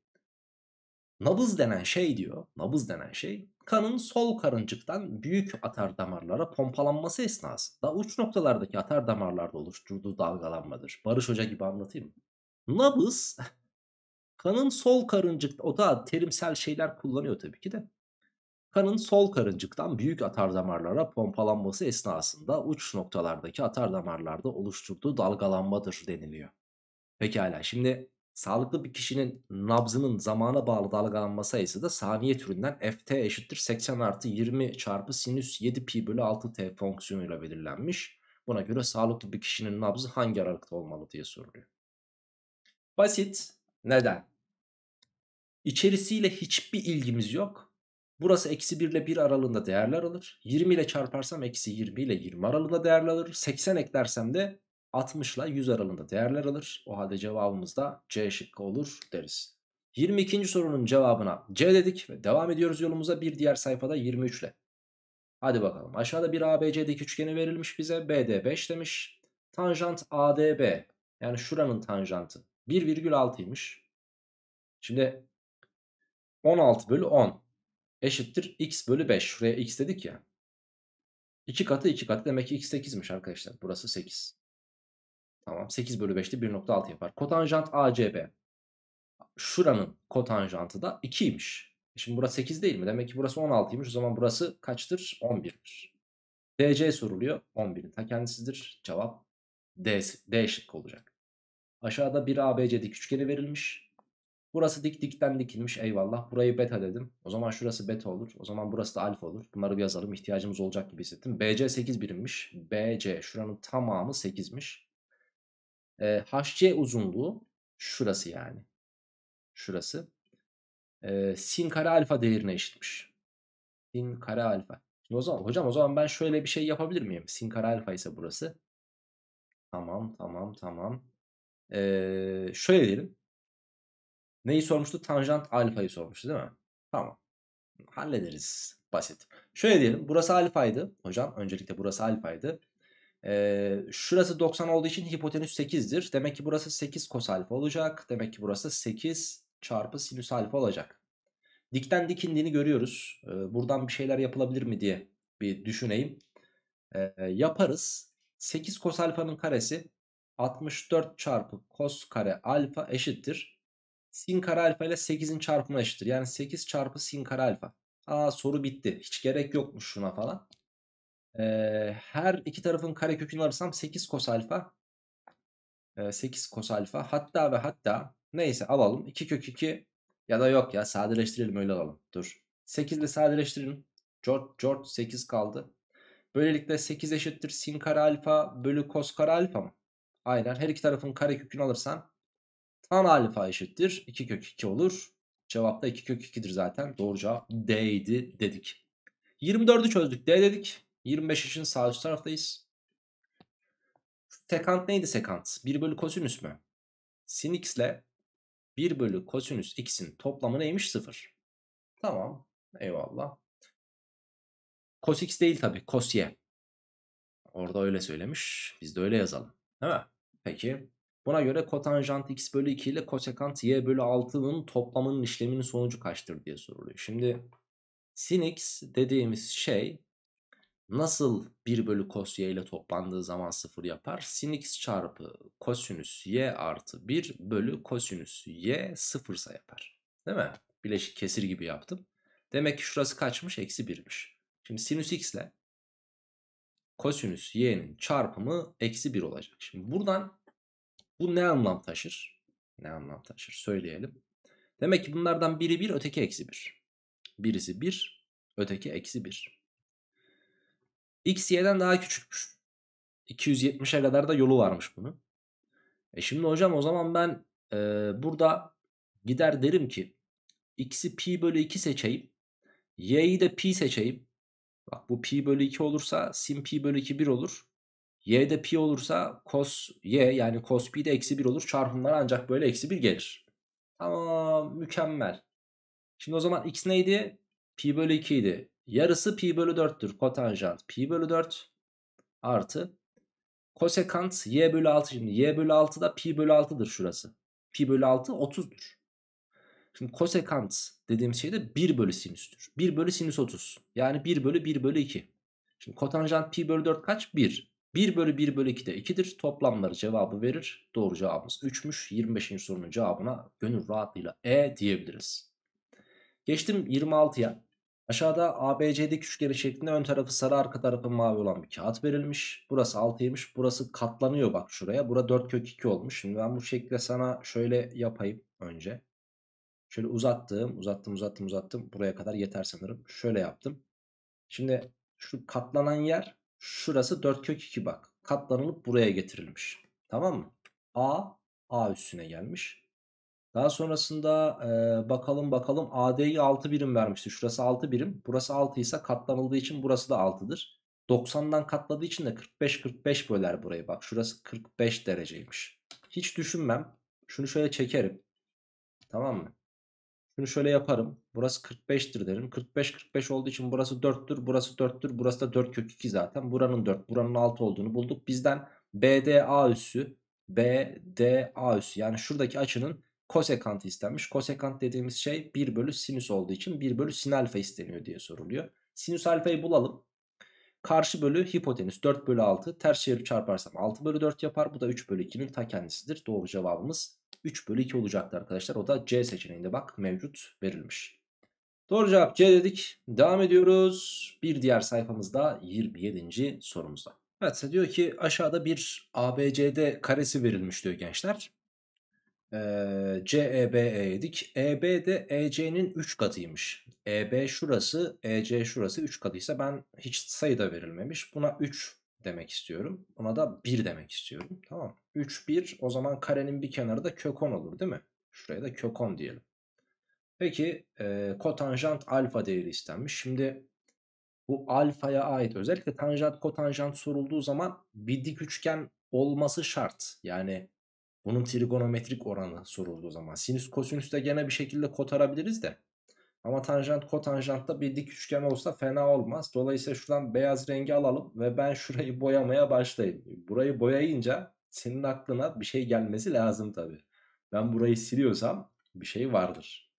Nabız denen şey diyor, nabız denen şey kanın sol karıncıktan büyük atar damarlara pompalanması esnasında uç noktalardaki atar damarlarda oluşturduğu dalgalanmadır. Barış Hoca gibi anlatayım Nabız kanın sol karıncıkta o da terimsel şeyler kullanıyor tabii ki de. Kanın sol karıncıktan büyük atar damarlara pompalanması esnasında uç noktalardaki atar damarlarda oluşturduğu dalgalanmadır deniliyor. Pekala şimdi Sağlıklı bir kişinin nabzının zamana bağlı dalgalanma sayısı da saniye türünden ft eşittir 80 artı 20 çarpı sinüs 7 pi bölü 6 t fonksiyonuyla belirlenmiş. Buna göre sağlıklı bir kişinin nabzı hangi aralıkta olmalı diye soruluyor. Basit. Neden? İçerisiyle hiçbir ilgimiz yok. Burası eksi 1 ile 1 aralığında değerler alır. 20 ile çarparsam eksi 20 ile 20 aralığında değerler alır. 80 eklersem de 60 ile 100 aralığında değerler alır. O halde cevabımız da C şıkkı olur deriz. 22. sorunun cevabına C dedik ve devam ediyoruz yolumuza bir diğer sayfada 23 ile. Hadi bakalım aşağıda bir ABC'deki üçgeni verilmiş bize BD 5 demiş. Tanjant ADB yani şuranın tanjantı 1,6'ymış. Şimdi 16 bölü 10 eşittir x bölü 5 şuraya x dedik ya. 2 katı 2 katı demek ki x 8'miş arkadaşlar burası 8. Tamam 8 bölü 5'te 1.6 yapar. Kotanjant ACB. Şuranın kotanjantı da 2'ymiş. E şimdi burası 8 değil mi? Demek ki burası 16'ymış. O zaman burası kaçtır? 11'dir. DC soruluyor. 11'in ta kendisidir. Cevap D, D şıkkı olacak. Aşağıda bir ABC dik üçgeni verilmiş. Burası dik dikten dikilmiş. Eyvallah. Burayı beta dedim. O zaman şurası beta olur. O zaman burası da alfa olur. Bunları bir yazalım. İhtiyacımız olacak gibi hissettim. BC 8 birimmiş. BC şuranın tamamı 8'miş. E, HC uzunluğu şurası yani. Şurası. E, sin kare alfa değerine eşitmiş. Sin kare alfa. Şimdi o zaman hocam o zaman ben şöyle bir şey yapabilir miyim? Sin kare alfa ise burası. Tamam tamam tamam. E, şöyle diyelim. Neyi sormuştu? Tanjant alfayı sormuştu değil mi? Tamam. Hallederiz. Basit. Şöyle diyelim. Burası alfaydı. Hocam öncelikle burası alfaydı. Ee, şurası 90 olduğu için hipotenüs 8'dir. Demek ki burası 8 kos alfa olacak. Demek ki burası 8 çarpı sinüs alfa olacak. Dikten dik görüyoruz. Ee, buradan bir şeyler yapılabilir mi diye bir düşüneyim. Ee, yaparız. 8 kos alfanın karesi 64 çarpı kos kare alfa eşittir. Sin kare alfa ile 8'in çarpımı eşittir. Yani 8 çarpı sin kare alfa. Aa soru bitti. Hiç gerek yokmuş şuna falan. E, her iki tarafın karekökünü alırsam 8 kos alfa. E, 8 kos alfa. Hatta ve hatta neyse alalım. 2 kök 2 ya da yok ya sadeleştirelim öyle alalım. Dur. 8 ile sadeleştirelim. Cort cort 8 kaldı. Böylelikle 8 eşittir sin kare alfa bölü kos kare alfa mı? Aynen her iki tarafın karekökünü alırsan tan alfa eşittir 2 kök 2 olur. Cevap da 2 kök 2'dir zaten. Doğru cevap D dedik. 24'ü çözdük D dedik. 25 için sağ üst taraftayız. Sekant neydi sekant? 1 bölü kosinüs mü? Sin x ile 1 bölü kosinüs x'in toplamı neymiş? 0. Tamam. Eyvallah. Cos x değil tabi. Cos y. Orada öyle söylemiş. Biz de öyle yazalım. Değil mi? Peki. Buna göre kotanjant x bölü 2 ile kosekant y bölü 6'nın toplamının işleminin sonucu kaçtır diye soruluyor. Şimdi sin x dediğimiz şey nasıl 1 bölü cos y ile toplandığı zaman 0 yapar? Sin x çarpı kosinüs y artı 1 bölü kosinüs y 0 ise yapar. Değil mi? Bileşik kesir gibi yaptım. Demek ki şurası kaçmış? Eksi 1'miş. Şimdi sinüs x ile kosinüs y'nin çarpımı eksi 1 olacak. Şimdi buradan bu ne anlam taşır? Ne anlam taşır? Söyleyelim. Demek ki bunlardan biri 1 öteki eksi 1. Bir. Birisi 1 bir, öteki eksi 1. X y'den daha küçükmüş. 270'e kadar da yolu varmış bunun. E şimdi hocam o zaman ben e, burada gider derim ki x'i pi bölü 2 seçeyim. Y'yi de pi seçeyim. Bak bu pi bölü 2 olursa sin pi bölü 2 1 olur. Y de pi olursa cos y yani cos pi de eksi 1 olur. Çarpımlar ancak böyle eksi 1 gelir. Ama mükemmel. Şimdi o zaman x neydi? Pi bölü 2 idi. Yarısı pi bölü 4'tür. Kotanjant pi bölü 4 artı kosekant y bölü 6. Şimdi y bölü 6 da pi bölü 6'dır şurası. Pi bölü 6 30'dur. Şimdi kosekant dediğim şey de 1 bölü sinüstür. 1 bölü sinüs 30. Yani 1 bölü 1 bölü 2. Şimdi kotanjant pi bölü 4 kaç? 1. 1 bölü 1 bölü 2 de 2'dir. Toplamları cevabı verir. Doğru cevabımız 3'müş. 25. sorunun cevabına gönül rahatlığıyla E diyebiliriz. Geçtim 26'ya. Aşağıda ABCD üçgeni şeklinde ön tarafı sarı arka tarafı mavi olan bir kağıt verilmiş. Burası 6'ymış. Burası katlanıyor bak şuraya. Bura 4 kök 2 olmuş. Şimdi ben bu şekilde sana şöyle yapayım önce. Şöyle uzattım uzattım uzattım uzattım. Buraya kadar yeter sanırım. Şöyle yaptım. Şimdi şu katlanan yer şurası 4 kök 2 bak. Katlanılıp buraya getirilmiş. Tamam mı? A A üstüne gelmiş. Daha sonrasında e, bakalım bakalım AD'yi 6 birim vermişti. Şurası 6 birim. Burası 6 ise katlanıldığı için burası da 6'dır. 90'dan katladığı için de 45-45 böler burayı. Bak şurası 45 dereceymiş. Hiç düşünmem. Şunu şöyle çekerim. Tamam mı? Şunu şöyle yaparım. Burası 45'tir derim. 45-45 olduğu için burası 4'tür. Burası 4'tür. Burası da 4 kök 2 zaten. Buranın 4. Buranın 6 olduğunu bulduk. Bizden BDA üssü BDA üssü yani şuradaki açının kosekant istenmiş. Kosekant dediğimiz şey 1 bölü sinüs olduğu için 1 bölü sin alfa isteniyor diye soruluyor. Sinüs alfayı bulalım. Karşı bölü hipotenüs 4 bölü 6. Ters çevirip çarparsam 6 bölü 4 yapar. Bu da 3 bölü 2'nin ta kendisidir. Doğru cevabımız 3 bölü 2 olacaktı arkadaşlar. O da C seçeneğinde bak mevcut verilmiş. Doğru cevap C dedik. Devam ediyoruz. Bir diğer sayfamızda 27. sorumuzda. Evet diyor ki aşağıda bir ABCD karesi verilmiş diyor gençler. Ee, CEBE'ydik. EB de EC'nin 3 katıymış. EB şurası, EC şurası 3 katıysa ben hiç sayıda verilmemiş. Buna 3 demek istiyorum. Buna da 1 demek istiyorum. Tamam. 3, 1 o zaman karenin bir kenarı da kök 10 olur değil mi? Şuraya da kök 10 diyelim. Peki e, kotanjant alfa değeri istenmiş. Şimdi bu alfaya ait özellikle tanjant kotanjant sorulduğu zaman bir dik üçgen olması şart. Yani bunun trigonometrik oranı soruldu o zaman. Sinüs kosinüs de gene bir şekilde kotarabiliriz de. Ama tanjant kotanjantta bir dik üçgen olsa fena olmaz. Dolayısıyla şuradan beyaz rengi alalım ve ben şurayı boyamaya başlayayım. Burayı boyayınca senin aklına bir şey gelmesi lazım tabi. Ben burayı siliyorsam bir şey vardır.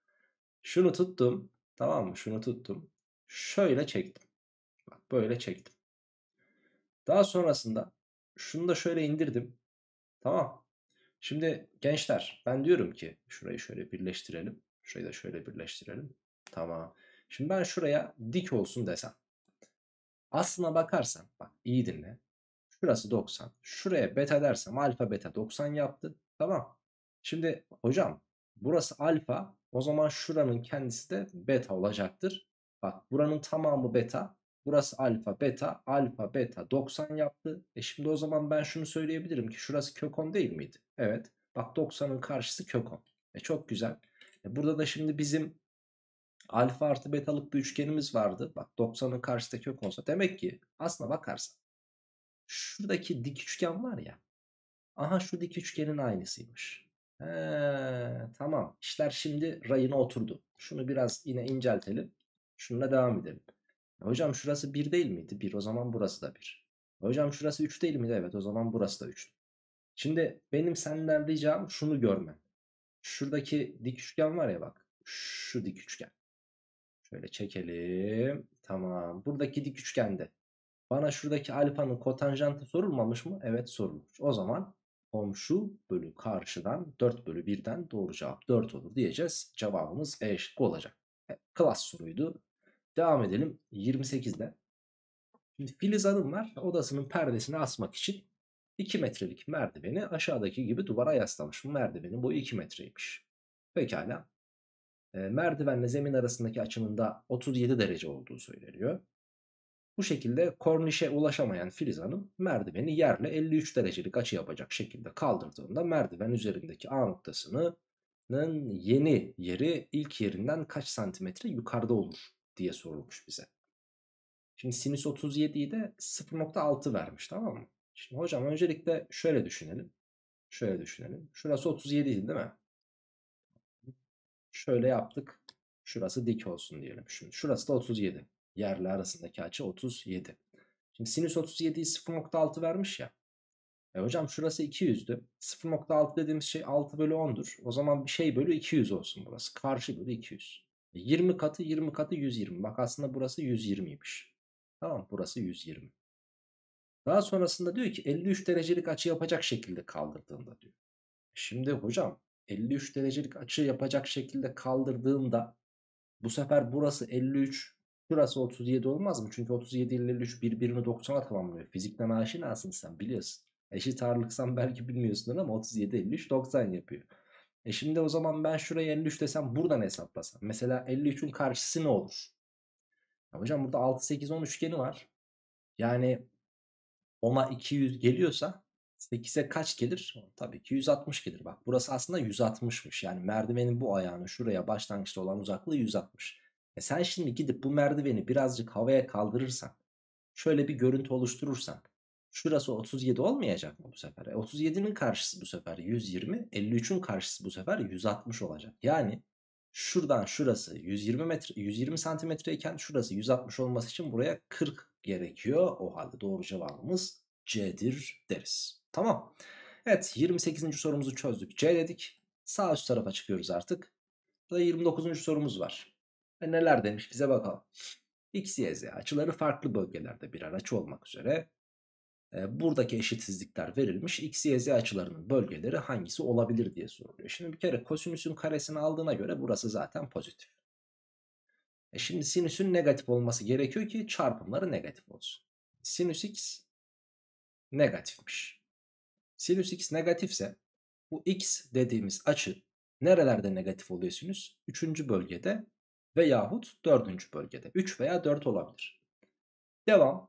Şunu tuttum. Tamam mı? Şunu tuttum. Şöyle çektim. Bak böyle çektim. Daha sonrasında şunu da şöyle indirdim. Tamam. Şimdi gençler ben diyorum ki şurayı şöyle birleştirelim. Şurayı da şöyle birleştirelim. Tamam. Şimdi ben şuraya dik olsun desem. Aslına bakarsan bak iyi dinle. Şurası 90. Şuraya beta dersem alfa beta 90 yaptı. Tamam. Şimdi hocam burası alfa o zaman şuranın kendisi de beta olacaktır. Bak buranın tamamı beta. Burası alfa beta. Alfa beta 90 yaptı. E şimdi o zaman ben şunu söyleyebilirim ki şurası kök 10 değil miydi? Evet. Bak 90'ın karşısı kök 10. E çok güzel. E burada da şimdi bizim alfa artı betalık bir üçgenimiz vardı. Bak 90'ın karşısında kök 10'sa. Demek ki aslına bakarsan şuradaki dik üçgen var ya. Aha şu dik üçgenin aynısıymış. He, tamam. İşler şimdi rayına oturdu. Şunu biraz yine inceltelim. Şununla devam edelim. E, hocam şurası 1 değil miydi? 1. O zaman burası da 1. E, hocam şurası 3 değil miydi? Evet o zaman burası da 3. Şimdi benim senden ricam şunu görmen. Şuradaki dik üçgen var ya bak. Şu dik üçgen. Şöyle çekelim. Tamam. Buradaki dik üçgende. Bana şuradaki alfanın kotanjantı sorulmamış mı? Evet sorulmuş. O zaman komşu bölü karşıdan 4 bölü 1'den doğru cevap 4 olur diyeceğiz. Cevabımız E şıkkı olacak. Evet, klas soruydu. Devam edelim 28'de. Şimdi Filiz Hanım var odasının perdesini asmak için 2 metrelik merdiveni aşağıdaki gibi duvara yaslamış. Bu merdivenin boyu 2 metreymiş. Pekala. E, merdivenle zemin arasındaki açının da 37 derece olduğu söyleniyor. Bu şekilde kornişe ulaşamayan Filiz Hanım merdiveni yerle 53 derecelik açı yapacak şekilde kaldırdığında merdiven üzerindeki A noktasının yeni yeri ilk yerinden kaç santimetre yukarıda olur diye sorulmuş bize. Şimdi sinüs 37'yi de 0.6 vermiş tamam mı? Şimdi hocam öncelikle şöyle düşünelim. Şöyle düşünelim. Şurası 37 değil değil mi? Şöyle yaptık. Şurası dik olsun diyelim. Şimdi şurası da 37. Yerle arasındaki açı 37. Şimdi sinüs 37'yi 0.6 vermiş ya. E hocam şurası 200'dü. 0.6 dediğimiz şey 6 bölü 10'dur. O zaman bir şey bölü 200 olsun burası. Karşı bölü 200. 20 e katı 20 katı 120. Bak aslında burası 120'ymiş. Tamam burası 120. Daha sonrasında diyor ki 53 derecelik açı yapacak şekilde kaldırdığında diyor. Şimdi hocam 53 derecelik açı yapacak şekilde kaldırdığımda bu sefer burası 53 şurası 37 olmaz mı? Çünkü 37 ile 53 birbirini 90'a tamamlıyor. Fizikten aşinasın sen biliyorsun. Eşit ağırlıksan belki bilmiyorsun ama 37 53 90 yapıyor. E şimdi o zaman ben şuraya 53 desem buradan hesaplasam. Mesela 53'ün karşısı ne olur? Ya hocam burada 6 8 10 üçgeni var. Yani 10'a 200 geliyorsa 8'e kaç gelir? Tabii ki 160 gelir. Bak burası aslında 160'mış. Yani merdivenin bu ayağını şuraya başlangıçta olan uzaklığı 160. E sen şimdi gidip bu merdiveni birazcık havaya kaldırırsan, şöyle bir görüntü oluşturursan, şurası 37 olmayacak mı bu sefer? E 37'nin karşısı bu sefer 120, 53'ün karşısı bu sefer 160 olacak. Yani şuradan şurası 120 metre 120 santimetreyken şurası 160 olması için buraya 40 gerekiyor. O halde doğru cevabımız C'dir deriz. Tamam. Evet 28. sorumuzu çözdük. C dedik. Sağ üst tarafa çıkıyoruz artık. Burada 29. sorumuz var. E neler demiş bize bakalım. X, Y, Z açıları farklı bölgelerde birer açı olmak üzere e, buradaki eşitsizlikler verilmiş. X, Y, Z açılarının bölgeleri hangisi olabilir diye soruluyor. Şimdi bir kere kosinüsün karesini aldığına göre burası zaten pozitif. E şimdi sinüsün negatif olması gerekiyor ki çarpımları negatif olsun. Sinüs x negatifmiş. Sinüs x negatifse bu x dediğimiz açı nerelerde negatif oluyorsunuz? Üçüncü bölgede veyahut dördüncü bölgede. Üç veya dört olabilir. Devam.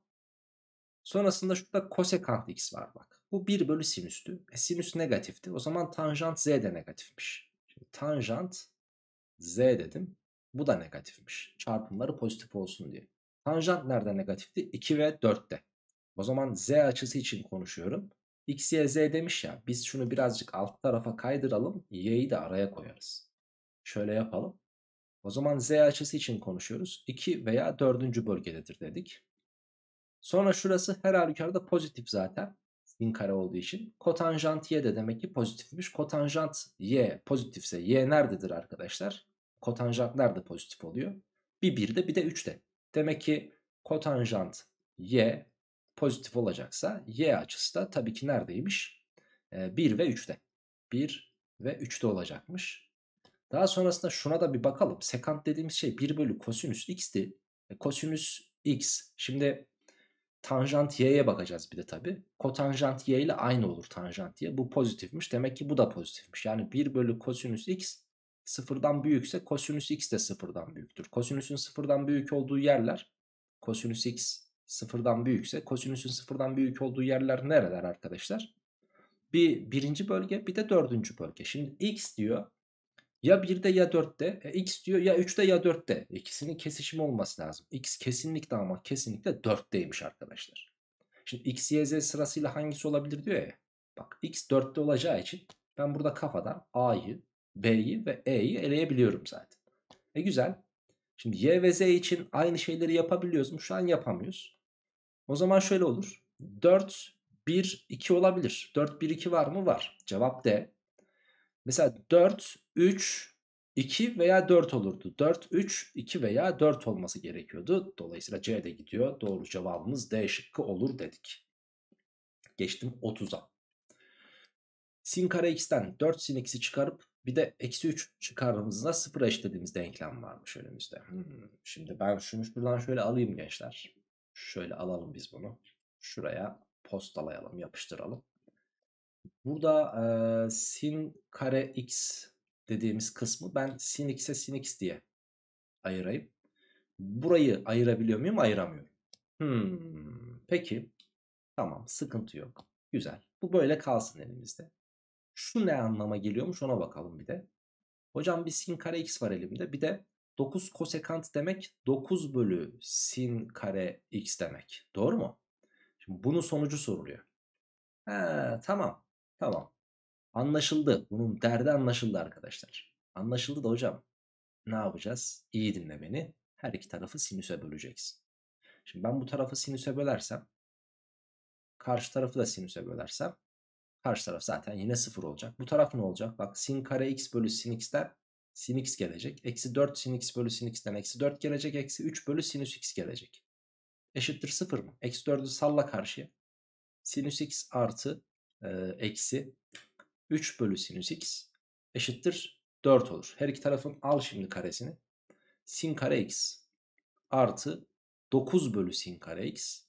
Sonrasında şurada kosekant x var bak. Bu 1 bölü sinüstü. E, sinüs negatifti. O zaman tanjant z de negatifmiş. Şimdi tanjant z dedim. Bu da negatifmiş. Çarpımları pozitif olsun diye. Tanjant nerede negatifti? 2 ve 4'te. O zaman z açısı için konuşuyorum. X, Y, Z demiş ya. Biz şunu birazcık alt tarafa kaydıralım. Y'yi de araya koyarız. Şöyle yapalım. O zaman Z açısı için konuşuyoruz. 2 veya 4. bölgededir dedik. Sonra şurası her halükarda pozitif zaten. Sin kare olduğu için. Kotanjant Y de demek ki pozitifmiş. Kotanjant Y pozitifse Y nerededir arkadaşlar? kotanjantlar da pozitif oluyor. Bir 1'de bir de 3'te. Demek ki kotanjant y pozitif olacaksa y açısı da tabii ki neredeymiş? 1 ee, ve 3'te. 1 ve 3'te olacakmış. Daha sonrasında şuna da bir bakalım. Sekant dediğimiz şey 1 bölü kosinüs x'ti. E, kosinüs x. Şimdi tanjant y'ye bakacağız bir de tabii. Kotanjant y ile aynı olur tanjant y. Bu pozitifmiş. Demek ki bu da pozitifmiş. Yani 1 bölü kosinüs x sıfırdan büyükse kosinüs x de sıfırdan büyüktür. Kosinüsün sıfırdan büyük olduğu yerler kosinüs x sıfırdan büyükse kosinüsün sıfırdan büyük olduğu yerler nereler arkadaşlar? Bir birinci bölge bir de dördüncü bölge. Şimdi x diyor ya 1'de ya 4'te e, x diyor ya 3'te ya 4'te ikisinin kesişimi olması lazım. x kesinlikle ama kesinlikle 4'teymiş arkadaşlar. Şimdi x, y, z sırasıyla hangisi olabilir diyor ya. Bak x 4'te olacağı için ben burada kafadan a'yı B'yi ve E'yi eleyebiliyorum zaten. E güzel. Şimdi Y ve Z için aynı şeyleri yapabiliyoruz mu? Şu an yapamıyoruz. O zaman şöyle olur. 4, 1, 2 olabilir. 4, 1, 2 var mı? Var. Cevap D. Mesela 4, 3, 2 veya 4 olurdu. 4, 3, 2 veya 4 olması gerekiyordu. Dolayısıyla C de gidiyor. Doğru cevabımız D şıkkı olur dedik. Geçtim 30'a. Sin kare x'ten 4 sin x'i çıkarıp bir de eksi 3 çıkardığımızda sıfıra eşitlediğimiz denklem varmış önümüzde. Hmm. Şimdi ben şunu buradan şöyle alayım gençler. Şöyle alalım biz bunu. Şuraya postalayalım, yapıştıralım. Burada e, sin kare x dediğimiz kısmı ben sin x'e sin x diye ayırayım. Burayı ayırabiliyor muyum? Ayıramıyorum. Hmm. Peki. Tamam sıkıntı yok. Güzel. Bu böyle kalsın elimizde. Şu ne anlama geliyormuş ona bakalım bir de. Hocam bir sin kare x var elimde. Bir de 9 kosekant demek 9 bölü sin kare x demek. Doğru mu? Şimdi bunun sonucu soruluyor. He, tamam. Tamam. Anlaşıldı. Bunun derdi anlaşıldı arkadaşlar. Anlaşıldı da hocam ne yapacağız? İyi dinle beni. Her iki tarafı sinüse böleceksin. Şimdi ben bu tarafı sinüse bölersem karşı tarafı da sinüse bölersem Karşı taraf zaten yine 0 olacak. Bu taraf ne olacak? Bak sin kare x bölü sin x'ten sin x gelecek. Eksi 4 sin x bölü sin x'ten eksi 4 gelecek. Eksi 3 bölü sinüs x gelecek. Eşittir 0 mı? Eksi 4'ü salla karşıya. Sinüs x artı e, eksi 3 bölü sinüs x eşittir 4 olur. Her iki tarafın al şimdi karesini. Sin kare x artı 9 bölü sin kare x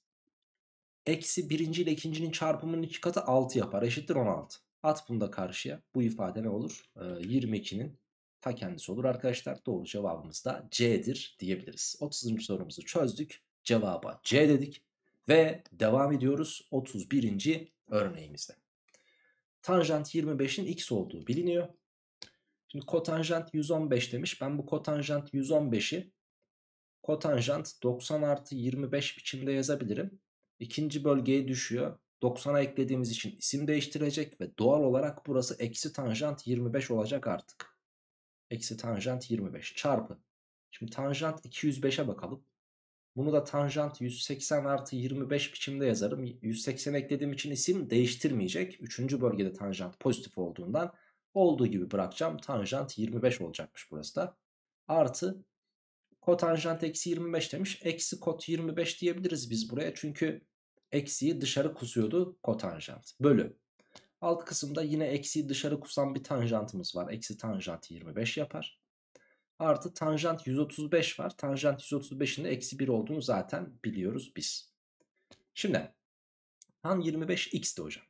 eksi birinci ile ikincinin çarpımının iki katı 6 yapar. Eşittir 16. At bunu da karşıya. Bu ifade ne olur? E, ee, 22'nin ta kendisi olur arkadaşlar. Doğru cevabımız da C'dir diyebiliriz. 30. sorumuzu çözdük. Cevaba C dedik. Ve devam ediyoruz 31. örneğimizde. Tanjant 25'in x olduğu biliniyor. Şimdi kotanjant 115 demiş. Ben bu kotanjant 115'i kotanjant 90 artı 25 biçimde yazabilirim ikinci bölgeye düşüyor. 90'a eklediğimiz için isim değiştirecek ve doğal olarak burası eksi tanjant 25 olacak artık. Eksi tanjant 25 çarpı. Şimdi tanjant 205'e bakalım. Bunu da tanjant 180 artı 25 biçimde yazarım. 180 eklediğim için isim değiştirmeyecek. Üçüncü bölgede tanjant pozitif olduğundan olduğu gibi bırakacağım. Tanjant 25 olacakmış burası da. Artı Kotanjant eksi 25 demiş. Eksi kot 25 diyebiliriz biz buraya. Çünkü eksiyi dışarı kusuyordu kotanjant. Bölü. Alt kısımda yine eksiyi dışarı kusan bir tanjantımız var. Eksi tanjant 25 yapar. Artı tanjant 135 var. Tanjant 135'in de eksi 1 olduğunu zaten biliyoruz biz. Şimdi tan 25 x'ti hocam.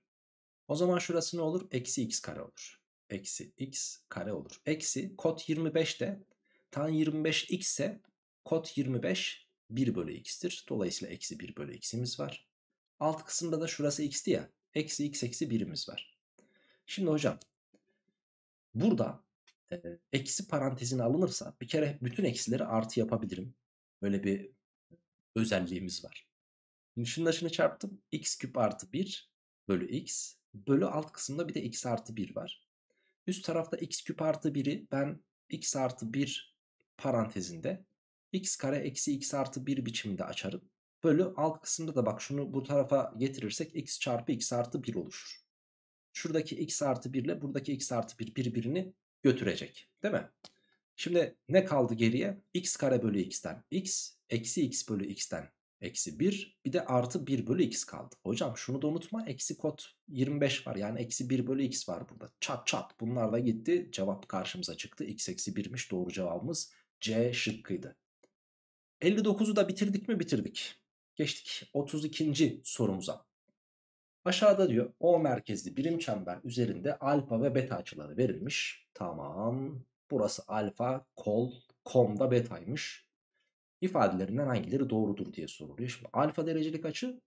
O zaman şurası ne olur? Eksi x kare olur. Eksi x kare olur. Eksi kot 25 de tan 25 x ise kot 25 1 bölü x'tir. Dolayısıyla eksi 1 bölü x'imiz var. Alt kısımda da şurası x'ti ya. Eksi x eksi 1'imiz var. Şimdi hocam burada e, eksi parantezine alınırsa bir kere bütün eksileri artı yapabilirim. Böyle bir özelliğimiz var. Şimdi şununla şunu çarptım. x küp artı 1 bölü x bölü alt kısımda bir de x artı 1 var. Üst tarafta x küp artı 1'i ben x artı 1 parantezinde x kare eksi x artı 1 biçiminde açarım. Bölü alt kısımda da bak şunu bu tarafa getirirsek x çarpı x artı 1 oluşur. Şuradaki x artı 1 ile buradaki x artı 1 birbirini götürecek. Değil mi? Şimdi ne kaldı geriye? x kare bölü x'ten x, eksi x bölü x'ten eksi 1 bir de artı 1 bölü x kaldı. Hocam şunu da unutma eksi kod 25 var yani eksi 1 bölü x var burada. Çat çat bunlar da gitti cevap karşımıza çıktı. x eksi 1'miş doğru cevabımız C şıkkıydı. 59'u da bitirdik mi? Bitirdik. Geçtik 32. sorumuza. Aşağıda diyor O merkezli birim çember üzerinde alfa ve beta açıları verilmiş. Tamam. Burası alfa, kol, komda betaymış. İfadelerinden hangileri doğrudur diye soruluyor. Şimdi alfa derecelik açı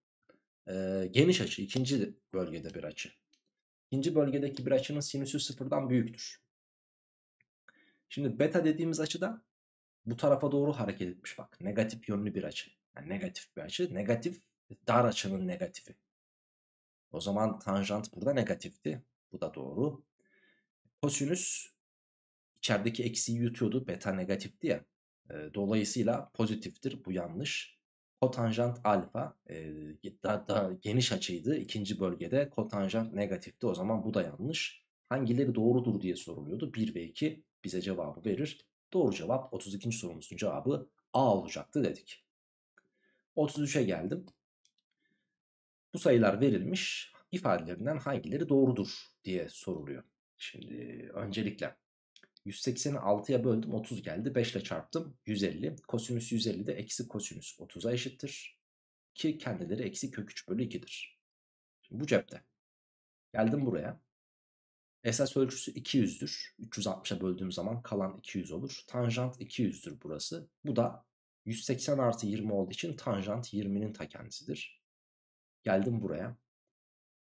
e, geniş açı. ikinci bölgede bir açı. İkinci bölgedeki bir açının sinüsü sıfırdan büyüktür. Şimdi beta dediğimiz açıda bu tarafa doğru hareket etmiş bak. Negatif yönlü bir açı. Yani negatif bir açı. Negatif dar açının negatifi. O zaman tanjant burada negatifti. Bu da doğru. Kosinüs içerideki eksiyi yutuyordu. Beta negatifti ya. E, dolayısıyla pozitiftir. Bu yanlış. Kotanjant alfa e, daha, daha geniş açıydı. ikinci bölgede kotanjant negatifti. O zaman bu da yanlış. Hangileri doğrudur diye soruluyordu. 1 ve 2 bize cevabı verir. Doğru cevap 32. sorumuzun cevabı A olacaktı dedik. 33'e geldim. Bu sayılar verilmiş ifadelerinden hangileri doğrudur diye soruluyor. Şimdi öncelikle 180'i 6'ya böldüm 30 geldi. 5 ile çarptım 150. Kosinüs 150 de eksi kosinüs 30'a eşittir. Ki kendileri eksi kök 3 bölü 2'dir. Şimdi bu cepte. Geldim buraya. Esas ölçüsü 200'dür. 360'a böldüğüm zaman kalan 200 olur. Tanjant 200'dür burası. Bu da 180 artı 20 olduğu için tanjant 20'nin ta kendisidir. Geldim buraya.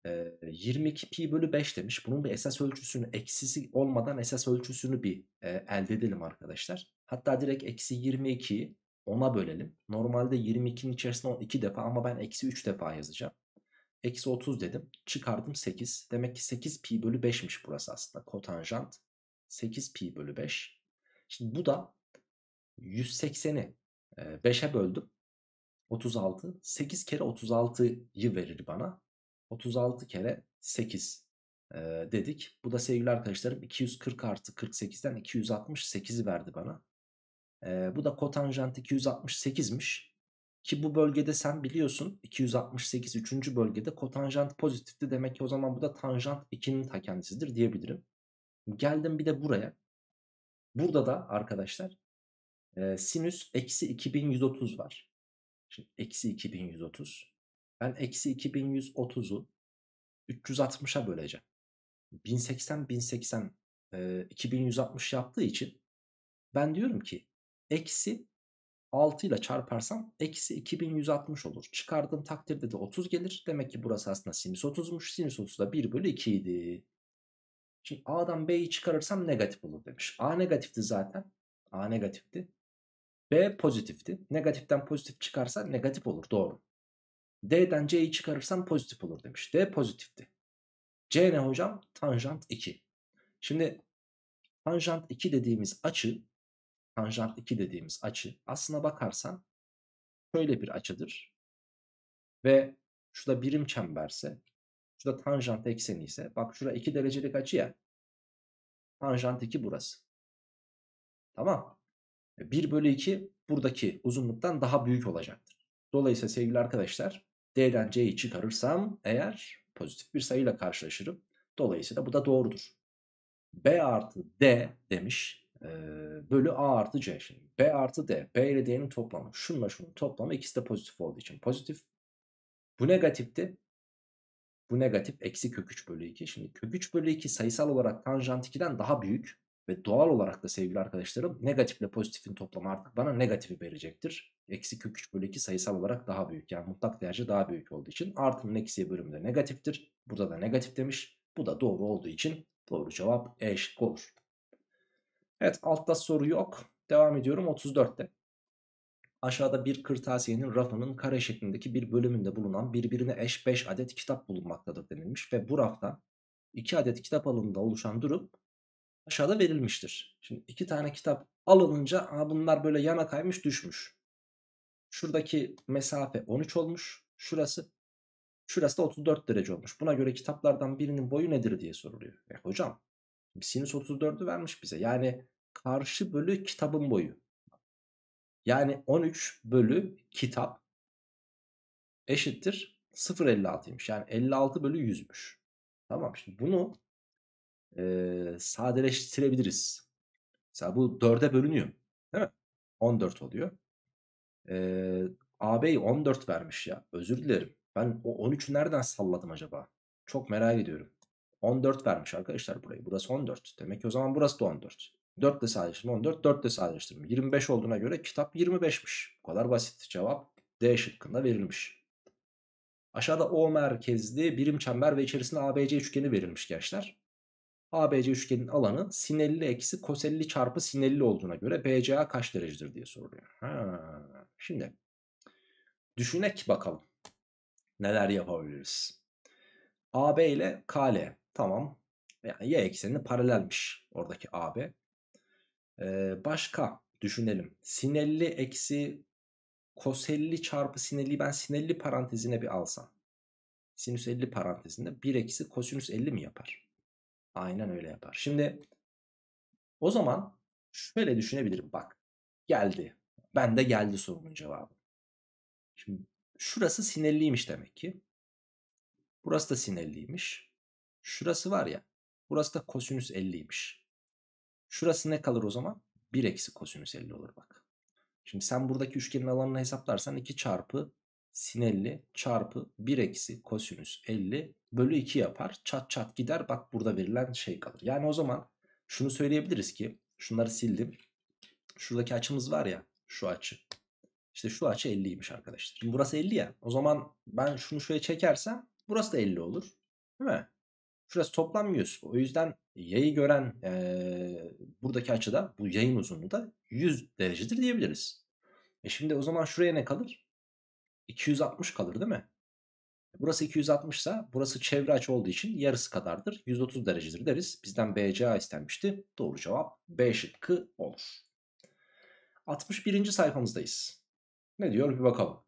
E, 22 pi bölü 5 demiş. Bunun bir esas ölçüsünü eksisi olmadan esas ölçüsünü bir e, elde edelim arkadaşlar. Hatta direkt eksi 22'yi 10'a bölelim. Normalde 22'nin içerisinde 12 defa ama ben eksi 3 defa yazacağım. Eksi 30 dedim. Çıkardım 8. Demek ki 8 pi bölü 5'miş burası aslında. Kotanjant 8 pi bölü 5. Şimdi bu da 180'i 5'e böldüm. 36. 8 kere 36'yı verir bana. 36 kere 8 dedik. Bu da sevgili arkadaşlarım 240 artı 48'den 268'i verdi bana. bu da kotanjant 268'miş. Ki bu bölgede sen biliyorsun 268 3. bölgede kotanjant pozitifti. Demek ki o zaman bu da tanjant 2'nin ta kendisidir diyebilirim. Geldim bir de buraya. Burada da arkadaşlar e, sinüs eksi 2130 var. Şimdi eksi 2130. Ben eksi 2130'u 360'a böleceğim. 1080 1080 e, 2160 yaptığı için ben diyorum ki eksi 6 ile çarparsam eksi 2160 olur. Çıkardığım takdirde de 30 gelir. Demek ki burası aslında sinüs 30'muş. Sinüs 30 da 1 bölü 2 idi. Şimdi A'dan B'yi çıkarırsam negatif olur demiş. A negatifti zaten. A negatifti. B pozitifti. Negatiften pozitif çıkarsa negatif olur doğru. D'den C'yi çıkarırsam pozitif olur demiş. D pozitifti. C ne hocam? Tanjant 2. Şimdi tanjant 2 dediğimiz açı tanjant 2 dediğimiz açı aslına bakarsan şöyle bir açıdır. Ve şurada birim çemberse, şurada tanjant ekseni ise bak şura 2 derecelik açı ya. Tanjant 2 burası. Tamam. 1 e, bölü 2 buradaki uzunluktan daha büyük olacaktır. Dolayısıyla sevgili arkadaşlar D'den C'yi çıkarırsam eğer pozitif bir sayıyla karşılaşırım. Dolayısıyla bu da doğrudur. B artı D demiş bölü A artı C. Şimdi B artı D. B ile D'nin toplamı. Şunla şunun toplamı ikisi de pozitif olduğu için. Pozitif. Bu negatifti. Bu negatif eksi kök 3 bölü 2. Şimdi kök 3 bölü 2 sayısal olarak tanjant 2'den daha büyük. Ve doğal olarak da sevgili arkadaşlarım negatifle pozitifin toplamı artık bana negatifi verecektir. Eksi kök 3 bölü 2 sayısal olarak daha büyük. Yani mutlak değerce daha büyük olduğu için. Artının eksiye bölümü negatiftir. Burada da negatif demiş. Bu da doğru olduğu için doğru cevap E şık olur. Evet altta soru yok. Devam ediyorum 34'te. Aşağıda bir kırtasiyenin rafının kare şeklindeki bir bölümünde bulunan birbirine eş 5 adet kitap bulunmaktadır denilmiş ve bu rafta 2 adet kitap alanında oluşan durum aşağıda verilmiştir. Şimdi 2 tane kitap alınınca Aa, bunlar böyle yana kaymış düşmüş. Şuradaki mesafe 13 olmuş. Şurası şurası da 34 derece olmuş. Buna göre kitaplardan birinin boyu nedir diye soruluyor. E hocam sinüs 34'ü vermiş bize. Yani karşı bölü kitabın boyu. Yani 13 bölü kitap eşittir 0.56'ymış. Yani 56 bölü 100'müş. Tamam şimdi bunu e, sadeleştirebiliriz. Mesela bu 4'e bölünüyor. Değil mi? 14 oluyor. E, ağabey 14 vermiş ya. Özür dilerim. Ben o 13'ü nereden salladım acaba? Çok merak ediyorum. 14 vermiş arkadaşlar burayı. Burası 14. Demek ki o zaman burası da 14. 4 ile sadeleştirme 14, 4 ile sadeleştirme 25 olduğuna göre kitap 25'miş. Bu kadar basit cevap D şıkkında verilmiş. Aşağıda O merkezli birim çember ve içerisinde ABC üçgeni verilmiş gençler. ABC üçgenin alanı sin 50 eksi kos 50 çarpı sin 50 olduğuna göre BCA kaç derecedir diye soruluyor. Ha, şimdi düşünek bakalım neler yapabiliriz. AB ile KL tamam yani y ekseni paralelmiş oradaki AB başka düşünelim. Sinelli eksi koselli çarpı sinelli ben sinelli parantezine bir alsam. Sinüs 50 parantezinde 1 eksi kosinüs 50 mi yapar? Aynen öyle yapar. Şimdi o zaman şöyle düşünebilirim bak. Geldi. Ben de geldi sorunun cevabı. Şimdi şurası sinelliymiş demek ki. Burası da sinelliymiş. Şurası var ya. Burası da kosinüs 50'ymiş. Şurası ne kalır o zaman? 1 eksi kosinüs 50 olur bak. Şimdi sen buradaki üçgenin alanını hesaplarsan 2 çarpı sin 50 çarpı 1 eksi kosinüs 50 bölü 2 yapar. Çat çat gider bak burada verilen şey kalır. Yani o zaman şunu söyleyebiliriz ki şunları sildim. Şuradaki açımız var ya şu açı. İşte şu açı 50'ymiş arkadaşlar. Şimdi burası 50 ya. O zaman ben şunu şöyle çekersem burası da 50 olur. Değil mi? Şurası toplam 100. O yüzden Yayı gören e, buradaki açıda bu yayın uzunluğu da 100 derecedir diyebiliriz. E şimdi o zaman şuraya ne kalır? 260 kalır değil mi? E, burası 260 ise burası çevre açı olduğu için yarısı kadardır. 130 derecedir deriz. Bizden BCA istenmişti. Doğru cevap B şıkkı olur. 61. sayfamızdayız. Ne diyor bir bakalım.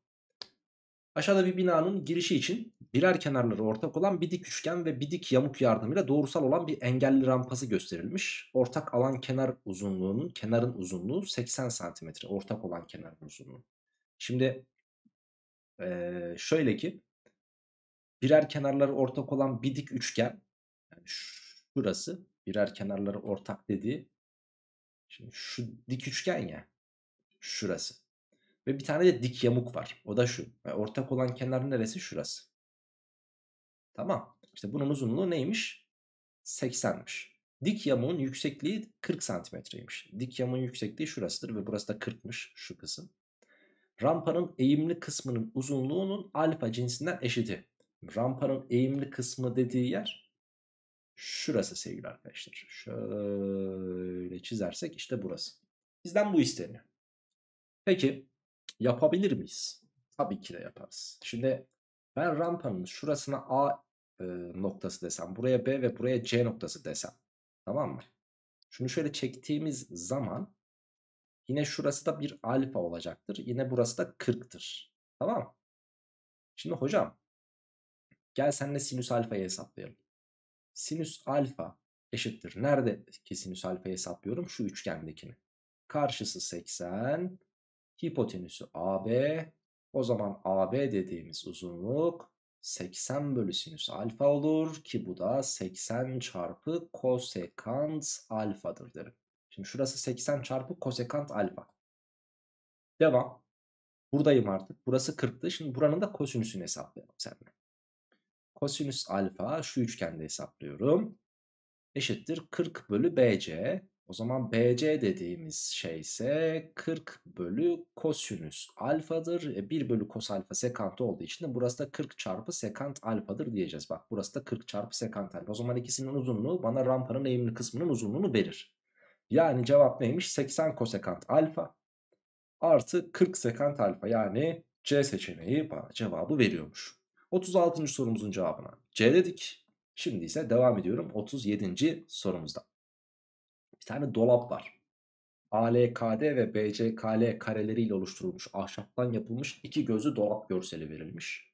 Aşağıda bir binanın girişi için birer kenarları ortak olan bir dik üçgen ve bir dik yamuk yardımıyla doğrusal olan bir engelli rampası gösterilmiş. Ortak alan kenar uzunluğunun kenarın uzunluğu 80 cm. Ortak olan kenarın uzunluğu. Şimdi ee, şöyle ki birer kenarları ortak olan bir dik üçgen yani şurası birer kenarları ortak dediği şimdi şu dik üçgen ya şurası. Ve bir tane de dik yamuk var. O da şu. Ve ortak olan kenar neresi? Şurası. Tamam. İşte bunun uzunluğu neymiş? 80'miş. Dik yamuğun yüksekliği 40 santimetreymiş. Dik yamuğun yüksekliği şurasıdır ve burası da 40'mış şu kısım. Rampanın eğimli kısmının uzunluğunun alfa cinsinden eşiti. Rampanın eğimli kısmı dediği yer şurası sevgili arkadaşlar. Şöyle çizersek işte burası. Bizden bu isteniyor. Peki Yapabilir miyiz? Tabii ki de yaparız. Şimdi ben rampanın şurasına A e, noktası desem. Buraya B ve buraya C noktası desem. Tamam mı? Şunu şöyle çektiğimiz zaman yine şurası da bir alfa olacaktır. Yine burası da 40'tır. Tamam mı? Şimdi hocam gel senle sinüs alfayı hesaplayalım. Sinüs alfa eşittir. Nerede ki sinüs alfayı hesaplıyorum? Şu üçgendekini. Karşısı 80, Hipotenüsü AB. O zaman AB dediğimiz uzunluk 80 bölü sinüs alfa olur ki bu da 80 çarpı kosekant alfadır derim. Şimdi şurası 80 çarpı kosekant alfa. Devam. Buradayım artık. Burası 40'tı. Şimdi buranın da kosinüsünü hesaplayalım seninle. Kosinüs alfa şu üçgende hesaplıyorum. Eşittir 40 bölü BC. O zaman BC dediğimiz şey ise 40 bölü kosinüs alfadır. 1 e, bölü kos alfa sekant olduğu için de burası da 40 çarpı sekant alfadır diyeceğiz. Bak burası da 40 çarpı sekant alfa. O zaman ikisinin uzunluğu bana rampanın eğimli kısmının uzunluğunu verir. Yani cevap neymiş? 80 kosekant alfa artı 40 sekant alfa yani C seçeneği bana cevabı veriyormuş. 36. sorumuzun cevabına C dedik. Şimdi ise devam ediyorum 37. sorumuzda bir tane dolap var. ALKD ve BCKL kareleriyle oluşturulmuş ahşaptan yapılmış iki gözlü dolap görseli verilmiş.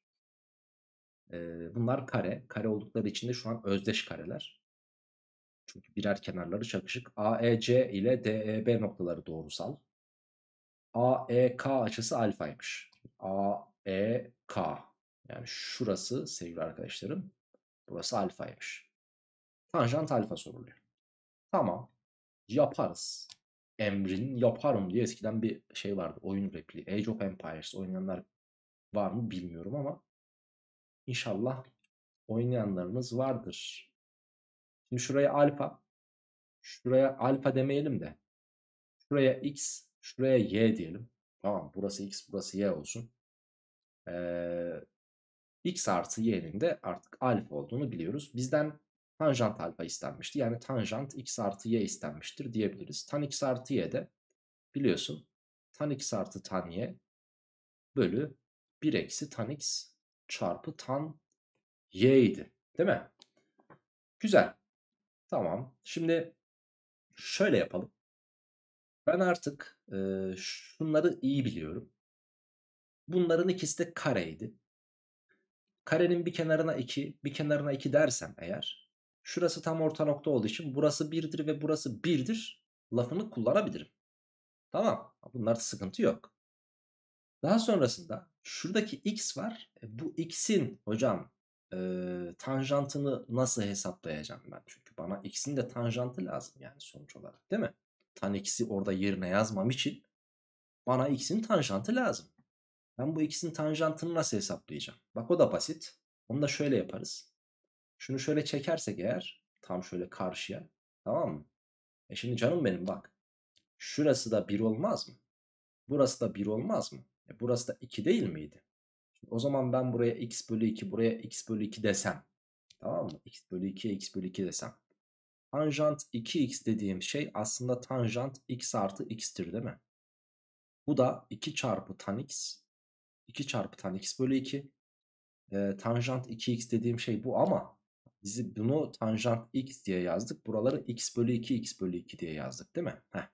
Ee, bunlar kare. Kare oldukları için de şu an özdeş kareler. Çünkü birer kenarları çakışık. AEC ile DEB noktaları doğrusal. AEK açısı alfaymış. AEK yani şurası sevgili arkadaşlarım burası alfaymış. Tanjant alfa soruluyor. Tamam yaparız. Emrin yaparım diye eskiden bir şey vardı. Oyun repliği. Age of Empires oynayanlar var mı bilmiyorum ama inşallah oynayanlarımız vardır. Şimdi şuraya alfa. Şuraya alfa demeyelim de. Şuraya x, şuraya y diyelim. Tamam burası x burası y olsun. Ee, x artı y'nin de artık alfa olduğunu biliyoruz. Bizden tanjant alfa istenmişti. Yani tanjant x artı y istenmiştir diyebiliriz. Tan x artı y de biliyorsun tan x artı tan y bölü 1 eksi tan x çarpı tan y idi. Değil mi? Güzel. Tamam. Şimdi şöyle yapalım. Ben artık e, şunları iyi biliyorum. Bunların ikisi de kareydi. Karenin bir kenarına 2, bir kenarına 2 dersem eğer Şurası tam orta nokta olduğu için burası 1'dir ve burası 1'dir lafını kullanabilirim. Tamam. Bunlarda sıkıntı yok. Daha sonrasında şuradaki x var. E, bu x'in hocam e, tanjantını nasıl hesaplayacağım ben? Çünkü bana x'in de tanjantı lazım yani sonuç olarak değil mi? Tan x'i orada yerine yazmam için bana x'in tanjantı lazım. Ben bu x'in tanjantını nasıl hesaplayacağım? Bak o da basit. Onu da şöyle yaparız. Şunu şöyle çekersek eğer tam şöyle karşıya tamam mı? E şimdi canım benim bak. Şurası da 1 olmaz mı? Burası da 1 olmaz mı? E burası da 2 değil miydi? Şimdi o zaman ben buraya x bölü 2 buraya x bölü 2 desem. Tamam mı? x bölü 2 x bölü 2 desem. Tanjant 2x dediğim şey aslında tanjant x artı x'tir değil mi? Bu da 2 çarpı tan x 2 çarpı tan x bölü 2. E, tanjant 2x dediğim şey bu ama Bizi bunu tanjant x diye yazdık. Buraları x bölü 2 x bölü 2 diye yazdık değil mi? Heh.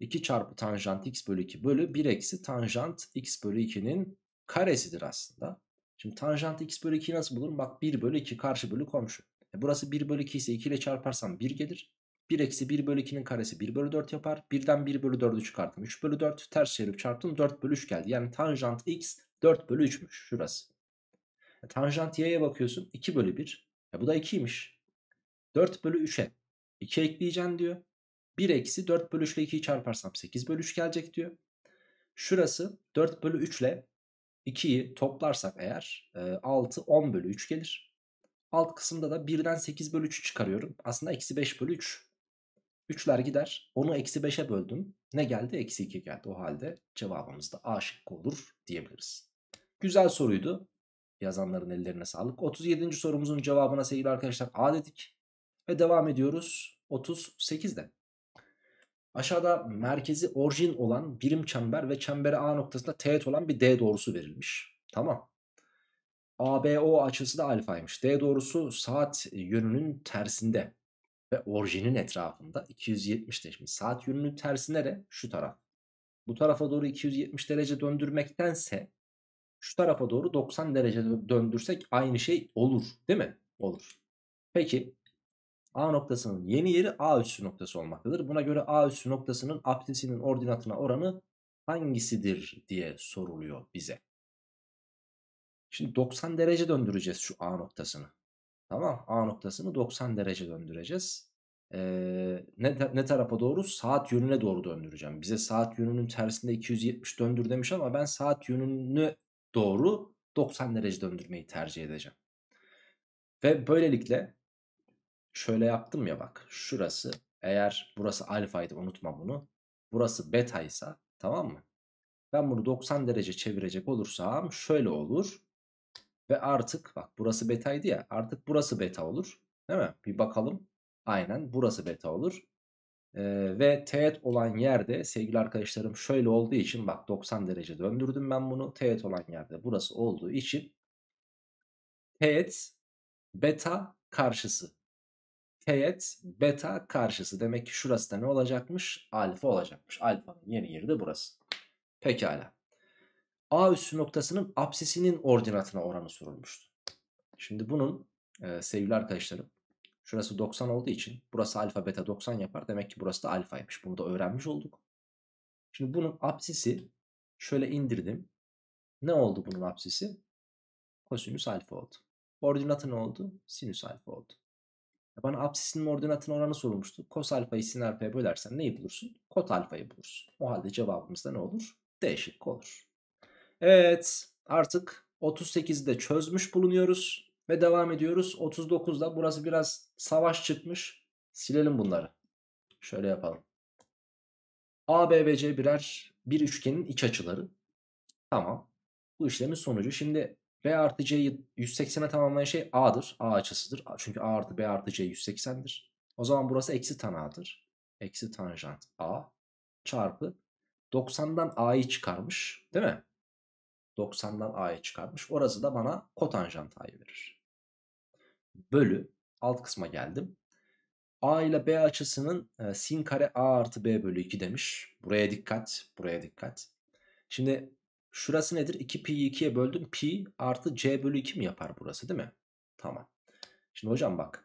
2 çarpı tanjant x bölü 2 bölü 1 eksi tanjant x bölü 2'nin karesidir aslında. Şimdi tanjant x bölü 2'yi nasıl bulurum? Bak 1 bölü 2 karşı bölü komşu. E burası 1 bölü 2 ise 2 ile çarparsam 1 gelir. 1 eksi 1 bölü 2'nin karesi 1 bölü 4 yapar. 1'den 1 bölü 4'ü çıkarttım. 3 bölü 4 ters çevirip çarptım 4 bölü 3 geldi. Yani tanjant x 4 bölü 3'müş şurası. E, tanjant y'ye bakıyorsun 2 bölü 1. E bu da 2'ymiş. 4 bölü 3'e 2 ekleyeceğim diyor. 1 eksi 4 bölü 3 ile 2'yi çarparsam 8 bölü 3 gelecek diyor. Şurası 4 bölü 3 ile 2'yi toplarsak eğer 6 e, 10 bölü 3 gelir. Alt kısımda da 1'den 8 bölü 3'ü çıkarıyorum. Aslında eksi 5 bölü 3. 3'ler gider. Onu eksi 5'e böldüm. Ne geldi? Eksi 2 geldi. O halde cevabımız da A şıkkı olur diyebiliriz. Güzel soruydu. Yazanların ellerine sağlık. 37. sorumuzun cevabına sevgili arkadaşlar A dedik. Ve devam ediyoruz 38'de. Aşağıda merkezi orijin olan birim çember ve çembere A noktasında teğet olan bir D doğrusu verilmiş. Tamam. ABO açısı da alfaymış. D doğrusu saat yönünün tersinde ve orijinin etrafında 270 derece. Şimdi saat yönünün tersi nere? Şu taraf. Bu tarafa doğru 270 derece döndürmektense şu tarafa doğru 90 derece döndürsek aynı şey olur değil mi? Olur. Peki A noktasının yeni yeri A üssü noktası olmaktadır. Buna göre A üssü noktasının aptisinin ordinatına oranı hangisidir diye soruluyor bize. Şimdi 90 derece döndüreceğiz şu A noktasını. Tamam A noktasını 90 derece döndüreceğiz. Ee, ne, ne tarafa doğru? Saat yönüne doğru döndüreceğim. Bize saat yönünün tersinde 270 döndür demiş ama ben saat yönünü doğru 90 derece döndürmeyi tercih edeceğim. Ve böylelikle şöyle yaptım ya bak şurası eğer burası alfaydı unutma bunu. Burası beta ise tamam mı? Ben bunu 90 derece çevirecek olursam şöyle olur. Ve artık bak burası betaydı ya artık burası beta olur. Değil mi? Bir bakalım. Aynen burası beta olur ve teğet olan yerde sevgili arkadaşlarım şöyle olduğu için bak 90 derece döndürdüm ben bunu. Teğet olan yerde burası olduğu için teğet beta karşısı. Teğet beta karşısı. Demek ki şurası da ne olacakmış? Alfa olacakmış. Alfanın yeni yeri de burası. Pekala. A üssü noktasının absisinin ordinatına oranı sorulmuştu. Şimdi bunun e, sevgili arkadaşlarım Şurası 90 olduğu için burası alfa beta 90 yapar. Demek ki burası da alfaymış. Bunu da öğrenmiş olduk. Şimdi bunun apsisi şöyle indirdim. Ne oldu bunun apsisi? Kosinüs alfa oldu. Ordinatı ne oldu? Sinüs alfa oldu. E bana apsisinin ordinatın oranı sorulmuştu. Kos alfayı sin alfaya bölersen neyi bulursun? Kot alfayı bulursun. O halde cevabımız da ne olur? D şıkkı olur. Evet artık 38'i de çözmüş bulunuyoruz. Ve devam ediyoruz 39'da. Burası biraz savaş çıkmış. Silelim bunları. Şöyle yapalım. A, B ve C birer bir üçgenin iç açıları. Tamam. Bu işlemin sonucu. Şimdi B artı C'yi 180'e tamamlayan şey A'dır. A açısıdır. Çünkü A artı B artı C 180'dir. O zaman burası eksi tan A'dır. Eksi tanjant A çarpı 90'dan A'yı çıkarmış. Değil mi? 90'dan A'yı çıkarmış. Orası da bana kotanjant A'yı verir bölü alt kısma geldim. A ile B açısının e, sin kare A artı B bölü 2 demiş. Buraya dikkat. Buraya dikkat. Şimdi şurası nedir? 2pi'yi 2'ye böldüm. Pi artı C bölü 2 mi yapar burası değil mi? Tamam. Şimdi hocam bak.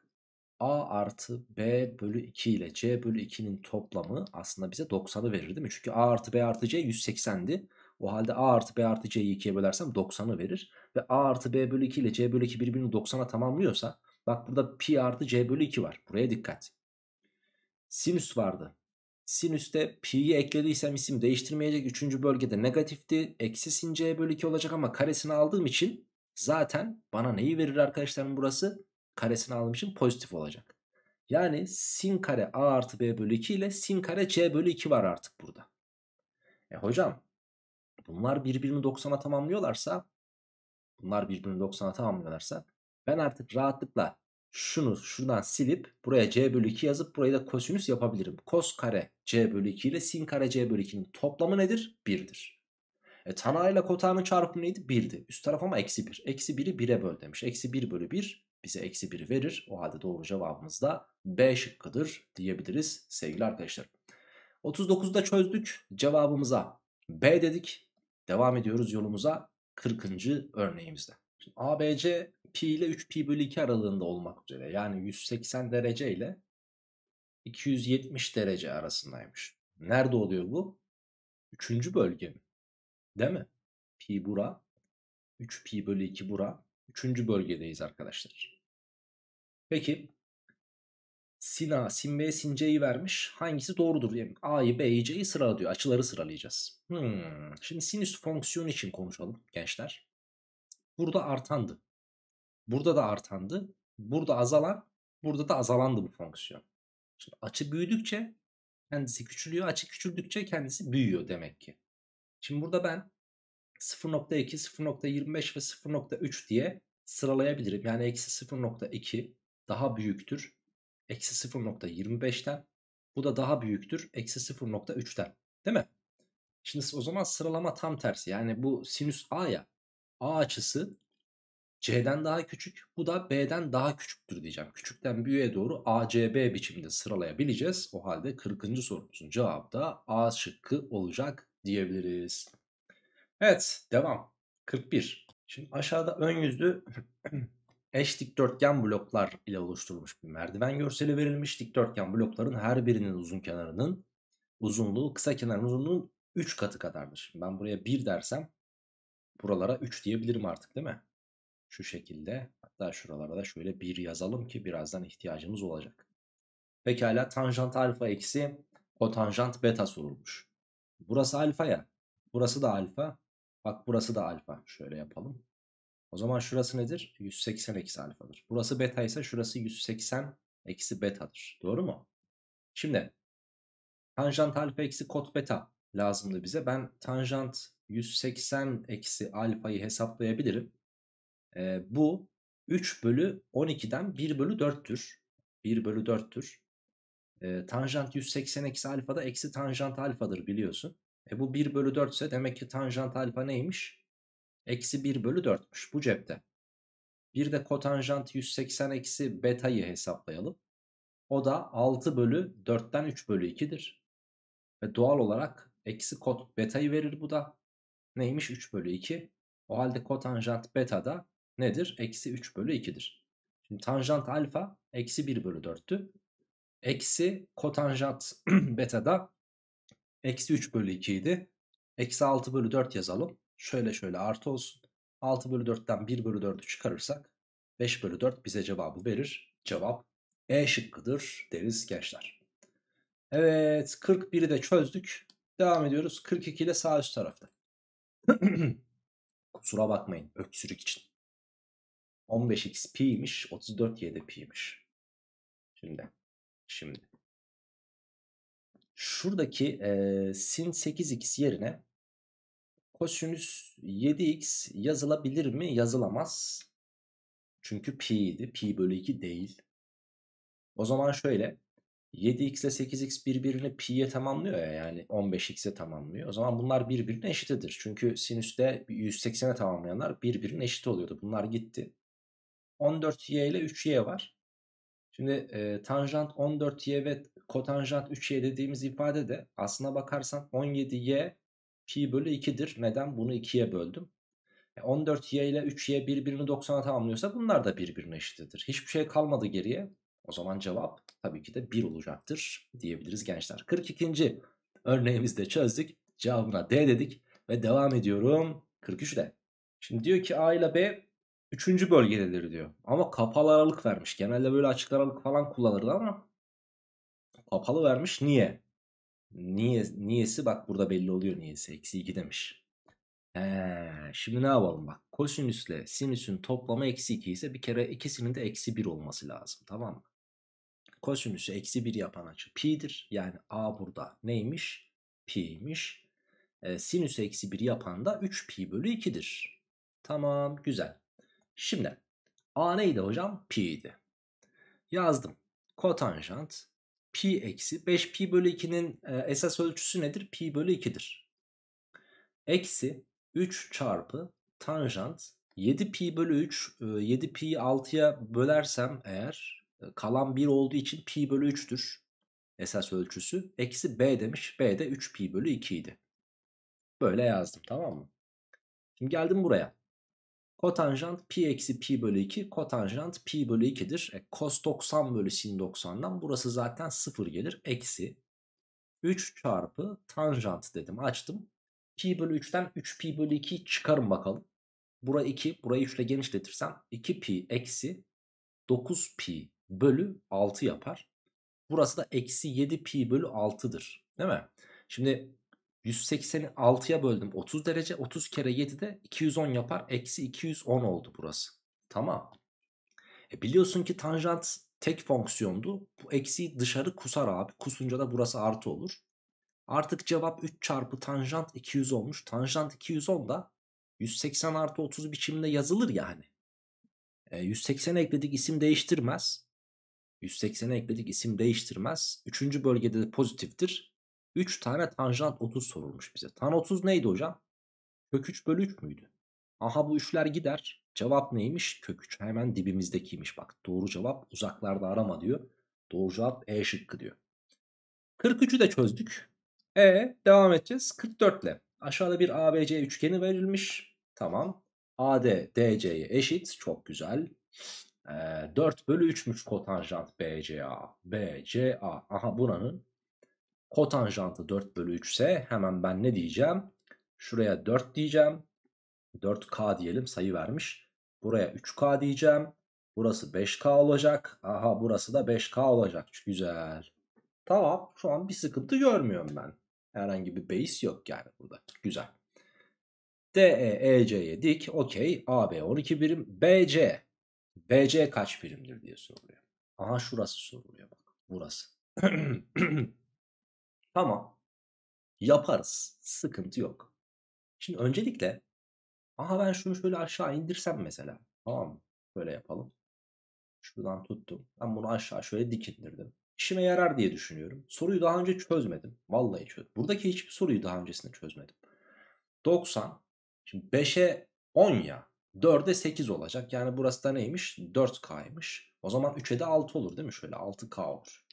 A artı B bölü 2 ile C bölü 2'nin toplamı aslında bize 90'ı verir değil mi? Çünkü A artı B artı C 180'di. O halde a artı b artı c'yi 2'ye bölersem 90'ı verir. Ve a artı b bölü 2 ile c bölü 2 birbirini 90'a tamamlıyorsa bak burada pi artı c bölü 2 var. Buraya dikkat. Sinüs vardı. Sinüste pi'yi eklediysem isim değiştirmeyecek. Üçüncü bölgede negatifti. Eksi sin c bölü 2 olacak ama karesini aldığım için zaten bana neyi verir arkadaşlarım burası? Karesini aldığım için pozitif olacak. Yani sin kare a artı b bölü 2 ile sin kare c bölü 2 var artık burada. E hocam bunlar birbirini 90'a tamamlıyorlarsa bunlar birbirini 90'a tamamlıyorlarsa ben artık rahatlıkla şunu şuradan silip buraya c bölü 2 yazıp burayı da kosinüs yapabilirim. Kos kare c bölü 2 ile sin kare c bölü 2'nin toplamı nedir? 1'dir. E, tana ile kotanın çarpımı neydi? 1'di. Üst taraf ama eksi 1. Eksi 1'i 1'e böl demiş. Eksi 1 bölü 1 bize eksi 1 verir. O halde doğru cevabımız da B şıkkıdır diyebiliriz sevgili arkadaşlar. 39'da çözdük cevabımıza B dedik. Devam ediyoruz yolumuza 40. örneğimizde. Şimdi ABC pi ile 3 pi bölü 2 aralığında olmak üzere yani 180 derece ile 270 derece arasındaymış. Nerede oluyor bu? Üçüncü bölge mi? Değil mi? Pi bura. 3 pi bölü 2 bura. Üçüncü bölgedeyiz arkadaşlar. Peki sin A, sin B, sin C'yi vermiş. Hangisi doğrudur? Yani A'yı, B'yi, C'yi sıralıyor. Açıları sıralayacağız. Hmm. Şimdi sinüs fonksiyonu için konuşalım gençler. Burada artandı. Burada da artandı. Burada azalan, burada da azalandı bu fonksiyon. Şimdi açı büyüdükçe kendisi küçülüyor. Açı küçüldükçe kendisi büyüyor demek ki. Şimdi burada ben 0.2, 0.25 ve 0.3 diye sıralayabilirim. Yani eksi 0.2 daha büyüktür eksi 0.25'ten. Bu da daha büyüktür eksi 0.3'ten değil mi? Şimdi o zaman sıralama tam tersi. Yani bu sinüs A ya A açısı C'den daha küçük bu da B'den daha küçüktür diyeceğim. Küçükten büyüğe doğru ACB biçiminde sıralayabileceğiz. O halde 40. sorumuzun cevabı da A şıkkı olacak diyebiliriz. Evet devam. 41. Şimdi aşağıda ön yüzlü eş dikdörtgen bloklar ile oluşturulmuş bir merdiven görseli verilmiş. Dikdörtgen blokların her birinin uzun kenarının uzunluğu kısa kenarın uzunluğunun 3 katı kadardır. ben buraya 1 dersem buralara 3 diyebilirim artık değil mi? Şu şekilde hatta şuralara da şöyle 1 yazalım ki birazdan ihtiyacımız olacak. Pekala tanjant alfa eksi kotanjant beta sorulmuş. Burası alfa ya. Burası da alfa. Bak burası da alfa. Şöyle yapalım. O zaman şurası nedir? 180 eksi alfadır. Burası beta ise şurası 180 eksi betadır. Doğru mu? Şimdi tanjant alfa eksi kot beta lazımdı bize. Ben tanjant 180 eksi alfayı hesaplayabilirim. E, bu 3 bölü 12'den 1 bölü 4'tür. 1 bölü 4'tür. E, ee, tanjant 180 eksi alfa da eksi tanjant alfadır biliyorsun. E, bu 1 bölü 4 ise demek ki tanjant alfa neymiş? Eksi 1 bölü 4'müş bu cepte. Bir de kotanjant 180 eksi betayı hesaplayalım. O da 6 bölü 4'ten 3 bölü 2'dir. Ve doğal olarak eksi kot betayı verir bu da. Neymiş 3 bölü 2. O halde kotanjant beta da nedir? Eksi 3 bölü 2'dir. Şimdi tanjant alfa eksi 1 bölü 4'tü. Eksi kotanjant beta da eksi 3 bölü 2 idi. Eksi 6 bölü 4 yazalım şöyle şöyle artı olsun. 6 bölü 4'ten 1 bölü 4'ü çıkarırsak 5 bölü 4 bize cevabı verir. Cevap E şıkkıdır deriz gençler. Evet 41'i de çözdük. Devam ediyoruz 42 ile sağ üst tarafta. Kusura bakmayın öksürük için. 15x pi'ymiş 34 y de pi'ymiş. Şimdi şimdi şuradaki e, sin 8x yerine Kosinüs 7x yazılabilir mi? Yazılamaz. Çünkü pi idi. Pi bölü 2 değil. O zaman şöyle. 7x ile 8x birbirini pi'ye tamamlıyor ya yani 15x'e tamamlıyor. O zaman bunlar birbirine eşitidir. Çünkü sinüste 180'e tamamlayanlar birbirine eşit oluyordu. Bunlar gitti. 14y ile 3y var. Şimdi e, tanjant 14y ve kotanjant 3y dediğimiz ifade de aslına bakarsan 17y pi bölü 2'dir. Neden? Bunu 2'ye böldüm. 14y e, ile 3y birbirini 90'a tamamlıyorsa bunlar da birbirine eşittir. Hiçbir şey kalmadı geriye. O zaman cevap tabii ki de 1 olacaktır diyebiliriz gençler. 42. örneğimizde çözdük. Cevabına D dedik ve devam ediyorum 43 ile. Şimdi diyor ki A ile B 3. bölgededir diyor. Ama kapalı aralık vermiş. Genelde böyle açık aralık falan kullanırdı ama kapalı vermiş. Niye? Niye, niyesi bak burada belli oluyor niyesi. Eksi 2 demiş. He, şimdi ne yapalım bak. Kosinüsle sinüsün toplamı eksi 2 ise bir kere ikisinin de eksi 1 olması lazım. Tamam mı? Kosinüsü eksi 1 yapan açı pi'dir. Yani a burada neymiş? Pi'ymiş. E, sinüs eksi 1 yapan da 3 pi bölü 2'dir. Tamam güzel. Şimdi a neydi hocam? Pi'ydi. Yazdım. Kotanjant pi eksi 5pi bölü 2'nin e, esas ölçüsü nedir? Pi bölü 2'dir. Eksi 3 çarpı tanjant 7 pi bölü 3 7 pi 6'ya bölersem eğer e, kalan 1 olduğu için pi bölü 3'tür esas ölçüsü. Eksi b demiş. B de 3 pi bölü 2 idi. Böyle yazdım tamam mı? Şimdi geldim buraya. Kotanjant pi eksi pi bölü 2 kotanjant pi bölü 2'dir. E, cos 90 bölü sin 90'dan burası zaten 0 gelir. Eksi 3 çarpı tanjant dedim açtım. Pi bölü 3'ten 3 pi bölü 2 çıkarım bakalım. Bura 2 burayı 3 ile genişletirsem 2 pi eksi 9 pi bölü 6 yapar. Burası da eksi 7 pi bölü 6'dır. Değil mi? Şimdi 180'i 6'ya böldüm 30 derece. 30 kere 7 de 210 yapar. Eksi 210 oldu burası. Tamam. E biliyorsun ki tanjant tek fonksiyondu. Bu eksi dışarı kusar abi. Kusunca da burası artı olur. Artık cevap 3 çarpı tanjant 200 olmuş. Tanjant 210 da 180 artı 30 biçiminde yazılır yani. E, 180'e ekledik isim değiştirmez. 180'e ekledik isim değiştirmez. Üçüncü bölgede de pozitiftir. 3 tane tanjant 30 sorulmuş bize. Tan 30 neydi hocam? Kök 3 bölü 3 müydü? Aha bu üçler gider. Cevap neymiş? Kök 3 hemen dibimizdekiymiş. Bak doğru cevap uzaklarda arama diyor. Doğru cevap E şıkkı diyor. 43'ü de çözdük. E devam edeceğiz 44 ile. Aşağıda bir ABC üçgeni verilmiş. Tamam. AD DC'ye eşit. Çok güzel. E, 4 bölü 3'müş kotanjant BCA. BCA. Aha buranın kotanjantı 4 bölü 3 ise hemen ben ne diyeceğim? Şuraya 4 diyeceğim. 4K diyelim sayı vermiş. Buraya 3K diyeceğim. Burası 5K olacak. Aha burası da 5K olacak. Güzel. Tamam şu an bir sıkıntı görmüyorum ben. Herhangi bir base yok yani burada. Güzel. D E DE, EC'ye dik. Okey. A AB 12 birim. B C B C kaç birimdir diye soruluyor. Aha şurası soruluyor bak. Burası. Tamam. Yaparız. Sıkıntı yok. Şimdi öncelikle aha ben şunu şöyle aşağı indirsem mesela. Tamam mı? Böyle yapalım. Şuradan tuttum. Ben bunu aşağı şöyle dik indirdim. İşime yarar diye düşünüyorum. Soruyu daha önce çözmedim. Vallahi çözmedim. Buradaki hiçbir soruyu daha öncesinde çözmedim. 90. Şimdi 5'e 10 ya. 4'e 8 olacak. Yani burası da neymiş? 4K'ymış. O zaman 3'e de 6 olur değil mi? Şöyle 6K olur.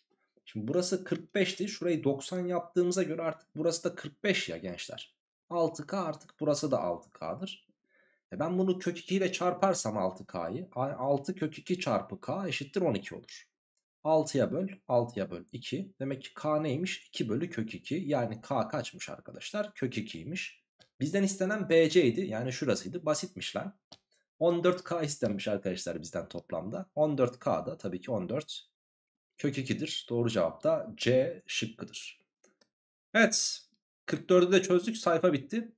Şimdi burası 45'ti. Şurayı 90 yaptığımıza göre artık burası da 45 ya gençler. 6K artık burası da 6K'dır. E ben bunu kök 2 ile çarparsam 6K'yı 6 kök 2 çarpı K eşittir 12 olur. 6'ya böl 6'ya böl 2. Demek ki K neymiş? 2 bölü kök 2. Yani K kaçmış arkadaşlar? Kök 2'ymiş. Bizden istenen BC idi. Yani şurasıydı. Basitmiş lan. 14K istenmiş arkadaşlar bizden toplamda. 14K da tabii ki 14 kök 2'dir. Doğru cevap da C şıkkıdır. Evet 44'ü de çözdük sayfa bitti.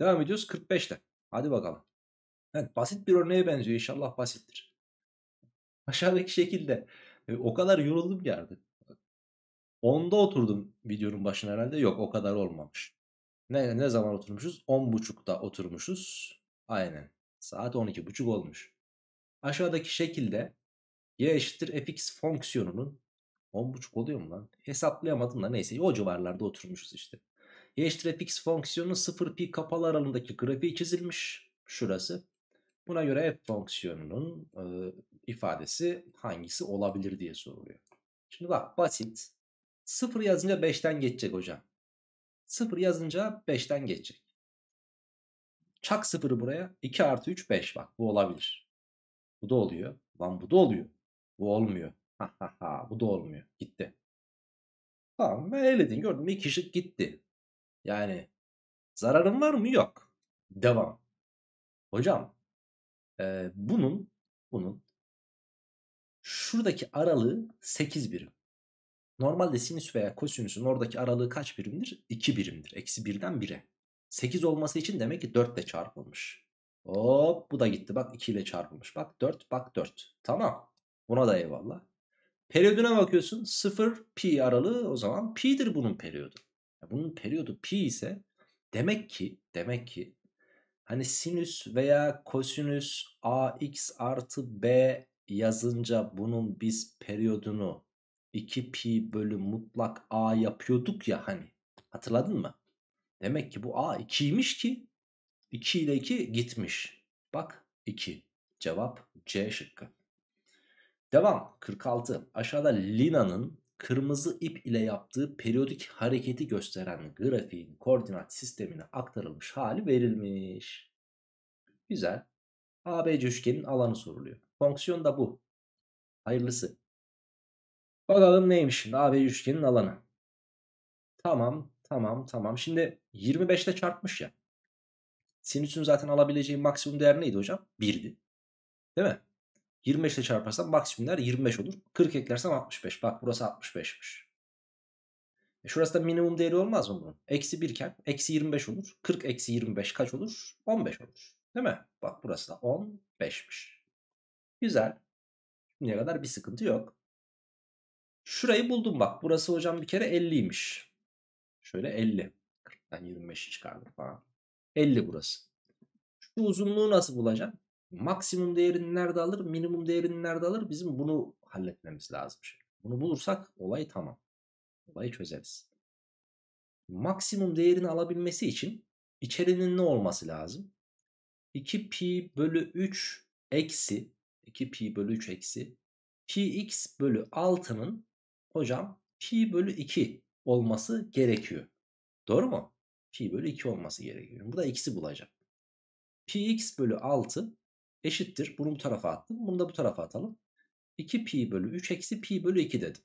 Devam ediyoruz 45'te. Hadi bakalım. Evet basit bir örneğe benziyor İnşallah basittir. Aşağıdaki şekilde e, o kadar yoruldum ki artık. Onda oturdum videonun başına herhalde. Yok o kadar olmamış. Ne, ne zaman oturmuşuz? 10.30'da oturmuşuz. Aynen. Saat 12.30 olmuş. Aşağıdaki şekilde y eşittir fx fonksiyonunun 10.5 oluyor mu lan? Hesaplayamadım da neyse o civarlarda oturmuşuz işte. Y eşittir fx fonksiyonunun 0 pi kapalı aralığındaki grafiği çizilmiş. Şurası. Buna göre f fonksiyonunun e, ifadesi hangisi olabilir diye soruluyor. Şimdi bak basit. 0 yazınca 5'ten geçecek hocam. 0 yazınca 5'ten geçecek. Çak 0'ı buraya. 2 artı 3 5 bak bu olabilir. Bu da oluyor. Lan bu da oluyor. Bu olmuyor. Ha ha ha bu da olmuyor. Gitti. Tamam ve eyledin gördün mü? İki şık gitti. Yani zararın var mı? Yok. Devam. Hocam e, bunun bunun şuradaki aralığı 8 birim. Normalde sinüs veya kosinüsün oradaki aralığı kaç birimdir? 2 birimdir. Eksi 1'den 1'e. 8 olması için demek ki 4 ile çarpılmış. Hop bu da gitti. Bak 2 ile çarpılmış. Bak 4 bak 4. Tamam. Buna da eyvallah. Periyoduna bakıyorsun 0 pi aralığı o zaman pi'dir bunun periyodu. Bunun periyodu pi ise demek ki demek ki hani sinüs veya kosinüs ax artı b yazınca bunun biz periyodunu 2 pi bölü mutlak a yapıyorduk ya hani hatırladın mı? Demek ki bu a 2'ymiş ki 2 ile 2 gitmiş. Bak 2 cevap C şıkkı. Devam 46. Aşağıda Lina'nın kırmızı ip ile yaptığı periyodik hareketi gösteren grafiğin koordinat sistemine aktarılmış hali verilmiş. Güzel. ABC üçgenin alanı soruluyor. Fonksiyon da bu. Hayırlısı. Bakalım neymiş şimdi AB üçgenin alanı. Tamam tamam tamam. Şimdi 25 ile çarpmış ya. Sinüsün zaten alabileceği maksimum değer neydi hocam? 1'di. Değil mi? 25 ile çarparsam maksimumler 25 olur. 40 eklersem 65. Bak burası 65'miş. E şurası da minimum değeri olmaz mı bunun? Eksi 1 iken eksi 25 olur. 40 eksi 25 kaç olur? 15 olur. Değil mi? Bak burası da 15'miş. Güzel. Şimdiye kadar bir sıkıntı yok. Şurayı buldum bak. Burası hocam bir kere 50'ymiş. Şöyle 50. 40'tan 25'i çıkardım falan. 50 burası. Şu uzunluğu nasıl bulacağım? maksimum değerini nerede alır, minimum değerini nerede alır? Bizim bunu halletmemiz lazım. Bunu bulursak olay tamam. Olayı çözeriz. Maksimum değerini alabilmesi için içerinin ne olması lazım? 2 pi bölü 3 eksi 2 pi bölü 3 eksi pi x bölü 6'nın hocam pi bölü 2 olması gerekiyor. Doğru mu? Pi bölü 2 olması gerekiyor. Bu da x'i bulacak. Pi x bölü 6 eşittir. Bunu bu tarafa attım. Bunu da bu tarafa atalım. 2 pi bölü 3 eksi pi bölü 2 dedim.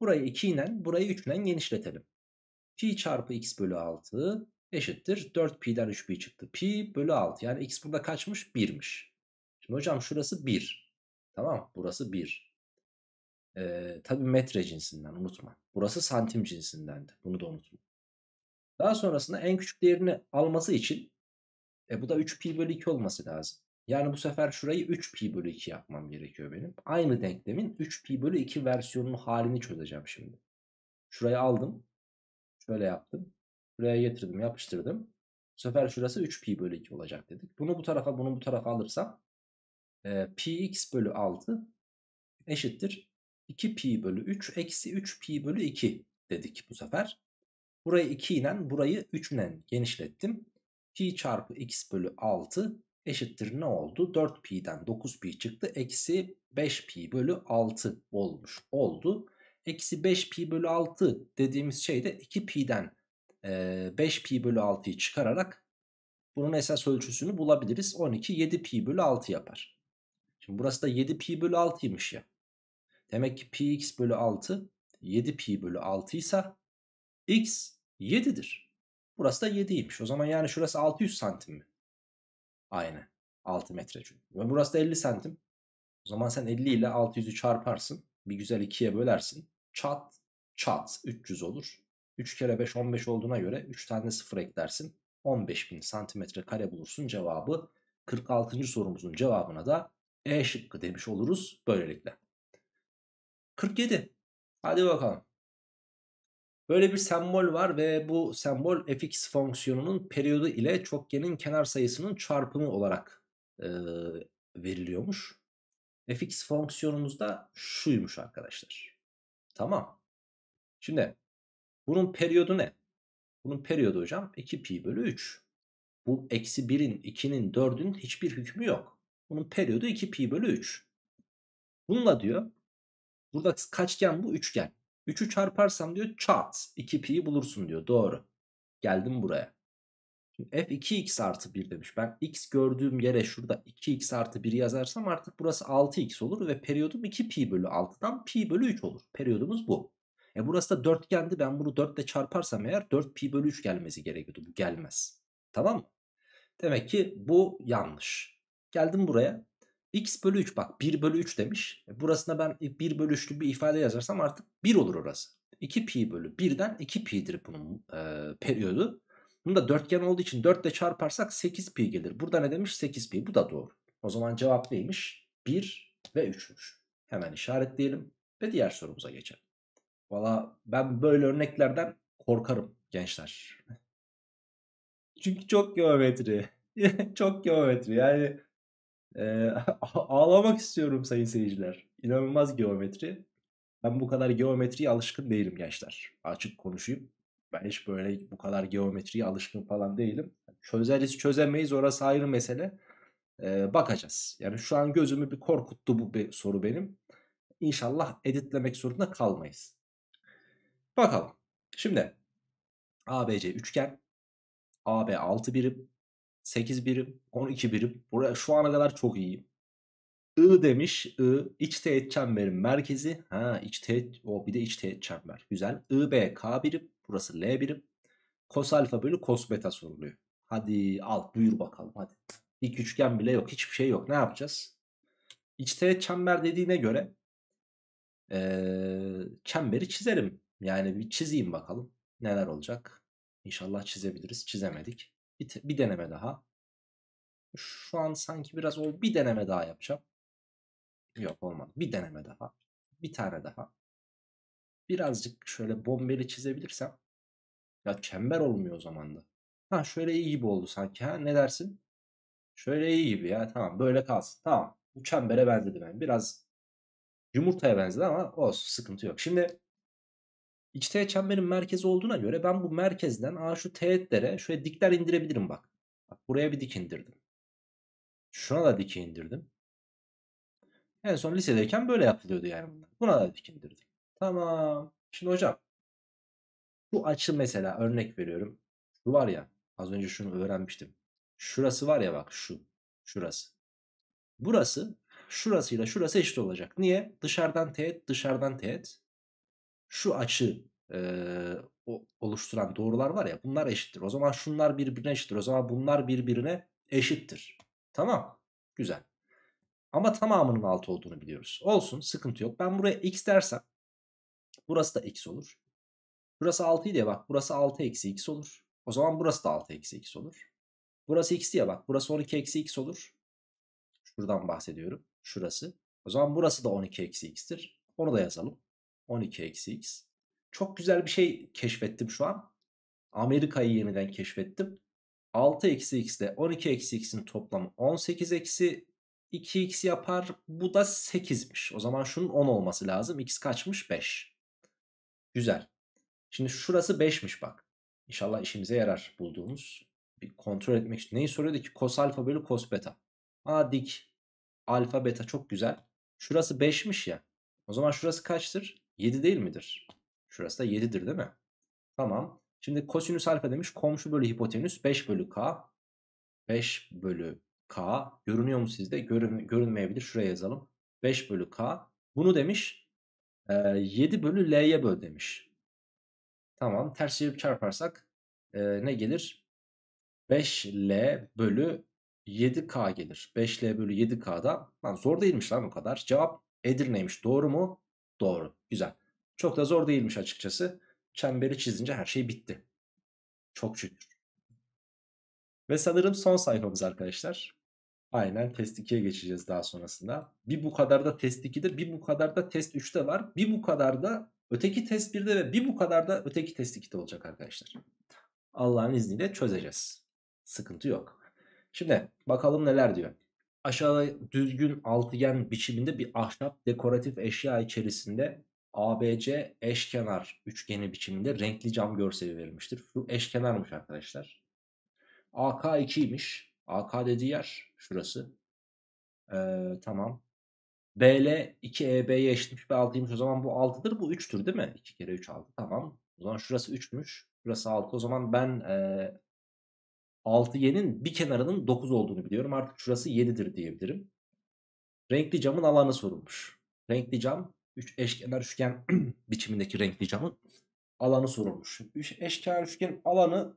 Burayı 2 ile burayı 3 ile genişletelim. Pi çarpı x bölü 6 eşittir. 4 pi'den 3 pi çıktı. Pi bölü 6 yani x burada kaçmış? 1'miş. Şimdi hocam şurası 1. Tamam burası 1. Ee, tabii metre cinsinden unutma. Burası santim cinsindendi. Bunu da unutma. Daha sonrasında en küçük değerini alması için e, bu da 3 pi bölü 2 olması lazım. Yani bu sefer şurayı 3pi bölü 2 yapmam gerekiyor benim. Aynı denklemin 3pi bölü 2 versiyonunun halini çözeceğim şimdi. Şurayı aldım. Şöyle yaptım. Buraya getirdim yapıştırdım. Bu sefer şurası 3pi bölü 2 olacak dedik. Bunu bu tarafa bunu bu tarafa alırsam e, px bölü 6 eşittir 2pi bölü 3 eksi 3pi bölü 2 dedik bu sefer. Burayı 2 ile burayı 3 ile genişlettim. pi çarpı x bölü 6 eşittir ne oldu? 4pi'den 9pi çıktı. Eksi 5pi bölü 6 olmuş oldu. Eksi 5pi bölü 6 dediğimiz şey de 2pi'den 5pi bölü 6'yı çıkararak bunun esas ölçüsünü bulabiliriz. 12 7pi bölü 6 yapar. Şimdi burası da 7pi bölü 6'ymış ya. Demek ki px bölü 6 7pi bölü 6 ise x 7'dir. Burası da 7'ymiş. O zaman yani şurası 600 santim mi? Aynı. 6 metre çünkü. Ve burası da 50 santim. O zaman sen 50 ile 600'ü çarparsın. Bir güzel ikiye bölersin. Çat çat 300 olur. 3 kere 5 15 olduğuna göre 3 tane sıfır eklersin. 15.000 santimetre kare bulursun cevabı. 46. sorumuzun cevabına da E şıkkı demiş oluruz böylelikle. 47. Hadi bakalım. Böyle bir sembol var ve bu sembol fx fonksiyonunun periyodu ile çokgenin kenar sayısının çarpımı olarak e, veriliyormuş. fx fonksiyonumuz da şuymuş arkadaşlar. Tamam. Şimdi bunun periyodu ne? Bunun periyodu hocam 2 pi bölü 3. Bu eksi 1'in, 2'nin, 4'ün hiçbir hükmü yok. Bunun periyodu 2 pi bölü 3. Bununla diyor. Burada kaçgen bu? Üçgen. 3'ü çarparsam diyor çat 2pi'yi bulursun diyor. Doğru. Geldim buraya. f 2x artı 1 demiş. Ben x gördüğüm yere şurada 2x artı 1 yazarsam artık burası 6x olur ve periyodum 2pi bölü 6'dan pi bölü 3 olur. Periyodumuz bu. E burası da dörtgendi. Ben bunu 4 ile çarparsam eğer 4 pi bölü 3 gelmesi gerekiyordu. Bu gelmez. Tamam mı? Demek ki bu yanlış. Geldim buraya x bölü 3 bak 1 bölü 3 demiş. E, burasına ben 1 e, bölü 3'lü bir ifade yazarsam artık 1 olur orası. 2 pi bölü 1'den 2 pi'dir bunun e, periyodu. Bunu da dörtgen olduğu için 4 ile çarparsak 8 pi gelir. Burada ne demiş? 8 pi. Bu da doğru. O zaman cevap neymiş? 1 ve 3'müş. Hemen işaretleyelim ve diğer sorumuza geçelim. Valla ben böyle örneklerden korkarım gençler. Çünkü çok geometri. çok geometri yani e, ağlamak istiyorum sayın seyirciler. İnanılmaz geometri. Ben bu kadar geometriye alışkın değilim gençler. Açık konuşayım. Ben hiç böyle bu kadar geometriye alışkın falan değilim. Çözeriz çözemeyiz orası ayrı mesele. Ee, bakacağız. Yani şu an gözümü bir korkuttu bu bir soru benim. İnşallah editlemek zorunda kalmayız. Bakalım. Şimdi ABC üçgen. AB 6 birim. 8 birim, 12 birim. Buraya şu ana kadar çok iyiyim. I demiş. I iç teğet çemberin merkezi. Ha iç teğet o bir de iç teğet çember. Güzel. I B K birim. Burası L birim. Kos alfa bölü kos beta soruluyor. Hadi al buyur bakalım hadi. İlk üçgen bile yok. Hiçbir şey yok. Ne yapacağız? İç teğet çember dediğine göre ee, çemberi çizerim. Yani bir çizeyim bakalım. Neler olacak? İnşallah çizebiliriz. Çizemedik. Bir, bir deneme daha. Şu an sanki biraz ol. bir deneme daha yapacağım. Yok olmadı. Bir deneme daha. Bir tane daha. Birazcık şöyle bombeli çizebilirsem. Ya çember olmuyor o zaman da. Ha şöyle iyi gibi oldu sanki. Ha ne dersin? Şöyle iyi gibi ya. Tamam böyle kalsın. Tamam. Bu çembere benzedi ben. Biraz yumurtaya benzedi ama olsun sıkıntı yok. Şimdi XT çemberin merkezi olduğuna göre ben bu merkezden a şu teğetlere şöyle dikler indirebilirim bak. Bak buraya bir dik indirdim. Şuna da dik indirdim. En son lisedeyken böyle yapılıyordu yani bunlar. Buna da dik indirdim. Tamam. Şimdi hocam bu açı mesela örnek veriyorum. Şu var ya az önce şunu öğrenmiştim. Şurası var ya bak şu. Şurası. Burası şurasıyla şurası eşit olacak. Niye? Dışarıdan teğet dışarıdan teğet şu açı e, oluşturan doğrular var ya bunlar eşittir. O zaman şunlar birbirine eşittir. O zaman bunlar birbirine eşittir. Tamam. Güzel. Ama tamamının altı olduğunu biliyoruz. Olsun sıkıntı yok. Ben buraya x dersem burası da x olur. Burası 6 diye bak burası 6 eksi x olur. O zaman burası da 6 eksi x olur. Burası x diye bak burası 12 eksi x olur. Şuradan bahsediyorum. Şurası. O zaman burası da 12 eksi x'tir. Onu da yazalım. 12 eksi x. Çok güzel bir şey keşfettim şu an. Amerika'yı yeniden keşfettim. 6 eksi x de 12 eksi x'in toplamı 18 eksi 2x yapar. Bu da 8'miş. O zaman şunun 10 olması lazım. x kaçmış? 5. Güzel. Şimdi şurası 5'miş bak. İnşallah işimize yarar bulduğumuz. Bir kontrol etmek için. Neyi soruyordu ki? Kos alfa bölü kos beta. Aa dik. Alfa beta çok güzel. Şurası 5'miş ya. O zaman şurası kaçtır? 7 değil midir? Şurası da 7'dir değil mi? Tamam. Şimdi kosinüs alfa demiş. Komşu bölü hipotenüs 5 bölü k. 5 bölü k. Görünüyor mu sizde? Görün, görünmeyebilir. Şuraya yazalım. 5 bölü k. Bunu demiş. 7 e, bölü l'ye böl demiş. Tamam. Ters çevirip çarparsak e, ne gelir? 5L bölü 7K gelir. 5L bölü 7K'da lan zor değilmiş lan bu kadar. Cevap Edirne'ymiş. Doğru mu? Doğru. Güzel. Çok da zor değilmiş açıkçası. Çemberi çizince her şey bitti. Çok şükür. Ve sanırım son sayfamız arkadaşlar. Aynen test 2'ye geçeceğiz daha sonrasında. Bir bu kadar da test 2'de, bir bu kadar da test 3'te var. Bir bu kadar da öteki test 1'de ve bir bu kadar da öteki test 2'de olacak arkadaşlar. Allah'ın izniyle çözeceğiz. Sıkıntı yok. Şimdi bakalım neler diyor. Aşağıda düzgün altıgen biçiminde bir ahşap dekoratif eşya içerisinde ABC eşkenar üçgeni biçiminde renkli cam görseli verilmiştir. Şu eşkenarmış arkadaşlar. AK 2'ymiş. AK dediği yer şurası. Ee, tamam. BL 2EB'ye eşitmiş ve 6'ymış. O zaman bu 6'dır. Bu 3'tür değil mi? 2 kere 3 6. Tamam. O zaman şurası 3'müş. Burası 6. O zaman ben e, 6y'nin bir kenarının 9 olduğunu biliyorum. Artık şurası 7'dir diyebilirim. Renkli camın alanı sorulmuş. Renkli cam 3 eşkenar üçgen biçimindeki renkli camın alanı sorulmuş. 3 eşkenar üçgen alanı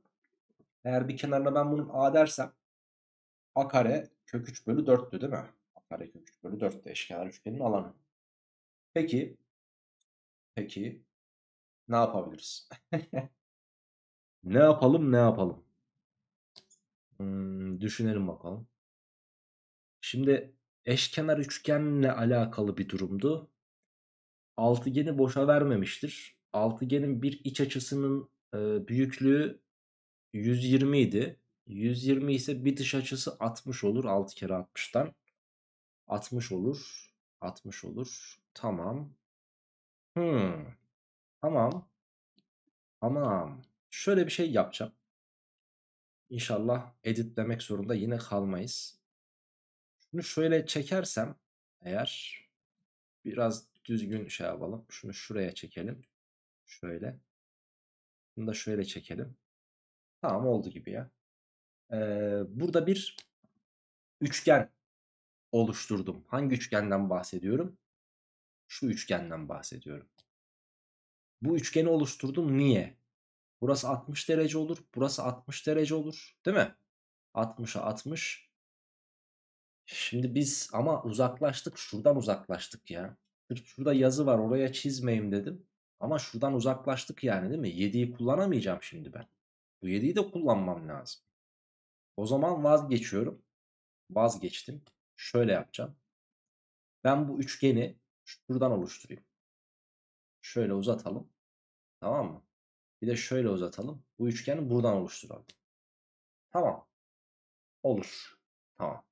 eğer bir kenarına ben bunun a dersem a kare kök 3 bölü 4'tü değil mi? A kare kök 3 bölü 4 eşkenar üçgenin alanı. Peki peki ne yapabiliriz? ne yapalım ne yapalım? Hmm, düşünelim bakalım. Şimdi eşkenar üçgenle alakalı bir durumdu. Altıgeni boşa vermemiştir. Altıgenin bir iç açısının e, büyüklüğü 120 idi. 120 ise bir dış açısı 60 olur. 6 kere 60'tan. 60 olur. 60 olur. Tamam. Hmm. Tamam. Tamam. Şöyle bir şey yapacağım. İnşallah editlemek zorunda yine kalmayız. Şunu şöyle çekersem eğer biraz düzgün şey yapalım. Şunu şuraya çekelim. Şöyle. Bunu da şöyle çekelim. Tamam oldu gibi ya. Ee, burada bir üçgen oluşturdum. Hangi üçgenden bahsediyorum? Şu üçgenden bahsediyorum. Bu üçgeni oluşturdum niye? Burası 60 derece olur. Burası 60 derece olur. Değil mi? 60'a 60. Şimdi biz ama uzaklaştık. Şuradan uzaklaştık ya. Şurada yazı var oraya çizmeyeyim dedim. Ama şuradan uzaklaştık yani değil mi? 7'yi kullanamayacağım şimdi ben. Bu 7'yi de kullanmam lazım. O zaman vazgeçiyorum. Vazgeçtim. Şöyle yapacağım. Ben bu üçgeni şuradan oluşturayım. Şöyle uzatalım. Tamam mı? Bir de şöyle uzatalım. Bu üçgeni buradan oluşturalım. Tamam. Olur. Tamam.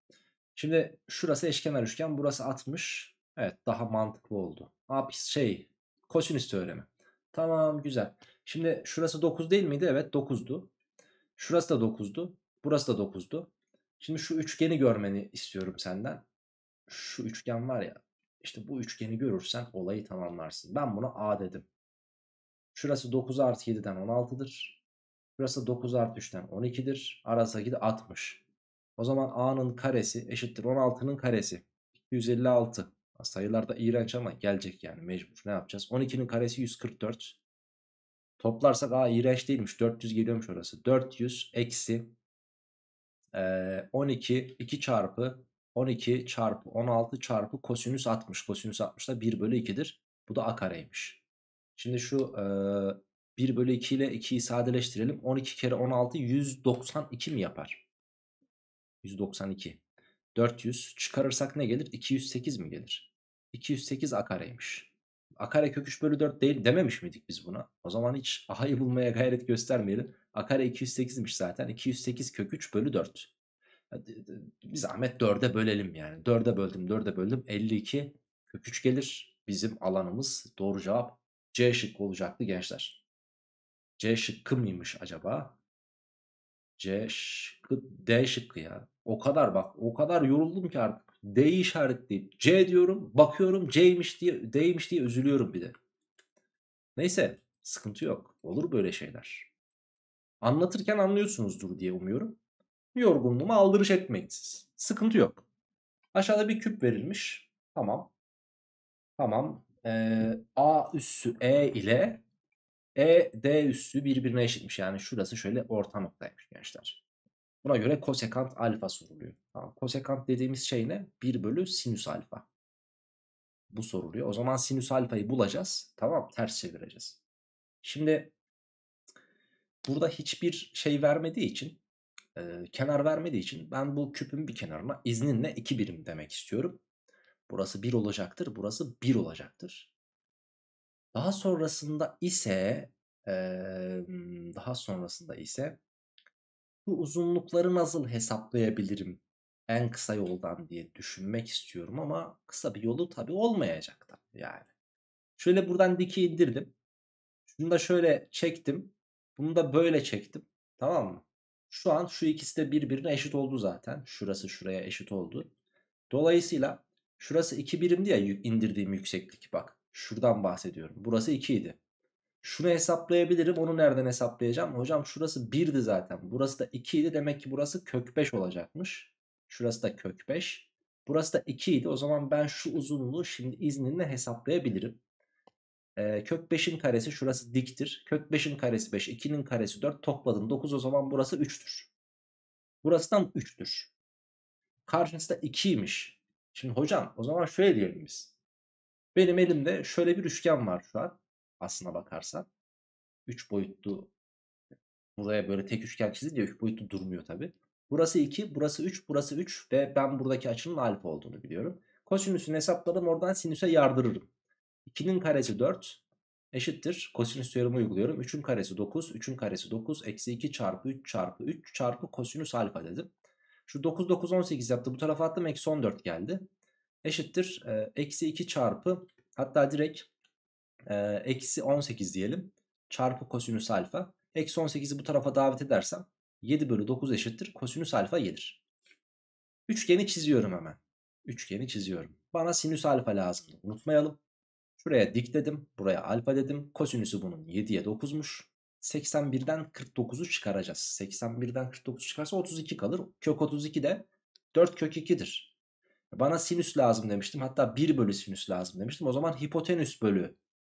Şimdi şurası eşkenar üçgen. Burası 60. Evet daha mantıklı oldu. Abi şey kosinüs teoremi. Tamam güzel. Şimdi şurası 9 değil miydi? Evet 9'du. Şurası da 9'du. Burası da 9'du. Şimdi şu üçgeni görmeni istiyorum senden. Şu üçgen var ya. İşte bu üçgeni görürsen olayı tamamlarsın. Ben buna A dedim. Şurası 9 artı 7'den 16'dır. Burası 9 artı 3'ten 12'dir. Arasındaki de 60. O zaman A'nın karesi eşittir 16'nın karesi. 256. Sayılar da iğrenç ama gelecek yani mecbur. Ne yapacağız? 12'nin karesi 144. Toplarsak A iğrenç değilmiş. 400 geliyormuş orası. 400 eksi e, 12 2 çarpı 12 çarpı 16 çarpı kosinüs 60. Kosinüs 60 da 1 bölü 2'dir. Bu da A kareymiş. Şimdi şu e, 1 bölü 2 ile 2'yi sadeleştirelim. 12 kere 16 192 mi yapar? 192. 400 çıkarırsak ne gelir? 208 mi gelir? 208 a kareymiş. A kare kök 3 bölü 4 değil dememiş miydik biz buna? O zaman hiç a'yı bulmaya gayret göstermeyelim. A kare 208'miş zaten. 208 kök 3 bölü 4. Bir zahmet 4'e bölelim yani. 4'e böldüm 4'e böldüm 52 kök 3 gelir. Bizim alanımız doğru cevap C şıkkı olacaktı gençler. C şıkkı mıymış acaba? C şıkkı, D şıkkı ya. O kadar bak, o kadar yoruldum ki artık. D'yi işaretleyip C diyorum, bakıyorum C'ymiş diye, D'ymiş diye üzülüyorum bir de. Neyse, sıkıntı yok. Olur böyle şeyler. Anlatırken anlıyorsunuzdur diye umuyorum. Yorgunluğuma aldırış etmeyin siz. Sıkıntı yok. Aşağıda bir küp verilmiş. Tamam. Tamam e, A üssü E ile E D üssü birbirine eşitmiş. Yani şurası şöyle orta noktaymış gençler. Buna göre kosekant alfa soruluyor. Tamam. Kosekant dediğimiz şey ne? 1 bölü sinüs alfa. Bu soruluyor. O zaman sinüs alfayı bulacağız. Tamam ters çevireceğiz. Şimdi burada hiçbir şey vermediği için e, kenar vermediği için ben bu küpün bir kenarına izninle 2 birim demek istiyorum. Burası 1 olacaktır. Burası 1 olacaktır. Daha sonrasında ise ee, daha sonrasında ise bu uzunlukları nasıl hesaplayabilirim en kısa yoldan diye düşünmek istiyorum ama kısa bir yolu tabi olmayacak tabii yani. Şöyle buradan diki indirdim. Şunu da şöyle çektim. Bunu da böyle çektim. Tamam mı? Şu an şu ikisi de birbirine eşit oldu zaten. Şurası şuraya eşit oldu. Dolayısıyla Şurası 2 birimdi ya indirdiğim yükseklik bak. Şuradan bahsediyorum. Burası 2 idi. Şunu hesaplayabilirim. Onu nereden hesaplayacağım? Hocam şurası 1'di zaten. Burası da 2 idi. Demek ki burası kök 5 olacakmış. Şurası da kök 5. Burası da 2 idi. O zaman ben şu uzunluğu şimdi izninle hesaplayabilirim. Ee, kök 5'in karesi şurası diktir. Kök 5'in karesi 5. 2'nin karesi 4. Topladım 9. O zaman burası 3'tür. Burası tam 3'tür. Karşısı da 2'ymiş. Şimdi hocam o zaman şöyle diyelim biz. Benim elimde şöyle bir üçgen var şu an aslına bakarsan. üç boyutlu buraya böyle tek üçgen çizdi diye 3 boyutlu durmuyor tabi. Burası 2, burası 3, burası 3 ve ben buradaki açının alfa olduğunu biliyorum. Kosinüsünü hesapladım oradan sinüse yardırırım. 2'nin karesi 4 eşittir. Kosinüs teoremi uyguluyorum. 3'ün karesi 9, 3'ün karesi 9, eksi 2 çarpı 3 çarpı 3 çarpı kosinüs alfa dedim. Şu 9 9 18 yaptı. Bu tarafa attım. Eksi 14 geldi. Eşittir. E, eksi 2 çarpı hatta direkt e, eksi 18 diyelim. Çarpı kosinüs alfa. Eksi 18'i bu tarafa davet edersem 7 bölü 9 eşittir. Kosinüs alfa gelir. Üçgeni çiziyorum hemen. Üçgeni çiziyorum. Bana sinüs alfa lazım. Unutmayalım. Şuraya dik dedim. Buraya alfa dedim. Kosinüsü bunun 7'ye 9'muş. 81'den 49'u çıkaracağız. 81'den 49 çıkarsa 32 kalır. Kök 32 de 4 kök 2'dir. Bana sinüs lazım demiştim. Hatta 1 bölü sinüs lazım demiştim. O zaman hipotenüs bölü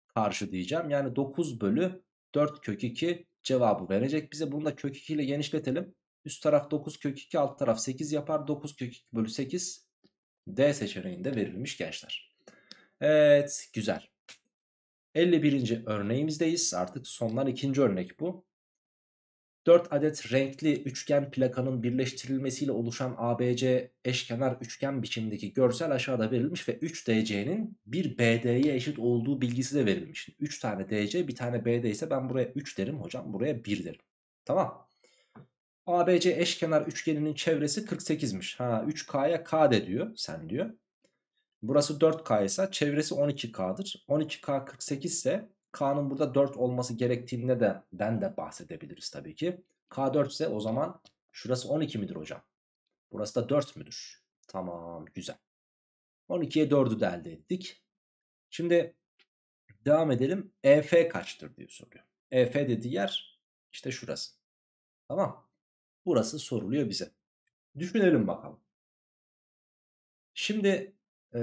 karşı diyeceğim. Yani 9 bölü 4 kök 2 cevabı verecek bize. Bunu da kök 2 ile genişletelim. Üst taraf 9 kök 2 alt taraf 8 yapar. 9 kök 2 bölü 8 D seçeneğinde verilmiş gençler. Evet güzel. 51. örneğimizdeyiz. Artık sondan ikinci örnek bu. 4 adet renkli üçgen plakanın birleştirilmesiyle oluşan ABC eşkenar üçgen biçimindeki görsel aşağıda verilmiş ve 3 DC'nin bir BD'ye eşit olduğu bilgisi de verilmiş. 3 tane DC bir tane BD ise ben buraya 3 derim hocam buraya 1 derim. Tamam. ABC eşkenar üçgeninin çevresi 48'miş. Ha 3K'ya K de diyor sen diyor. Burası 4K ise çevresi 12K'dır. 12K 48 ise K'nın burada 4 olması gerektiğinde de den de bahsedebiliriz tabii ki. K4 ise o zaman şurası 12 midir hocam? Burası da 4 müdür? Tamam güzel. 12'ye 4'ü de elde ettik. Şimdi devam edelim. EF kaçtır diye soruyor. EF dediği yer işte şurası. Tamam. Burası soruluyor bize. Düşünelim bakalım. Şimdi e,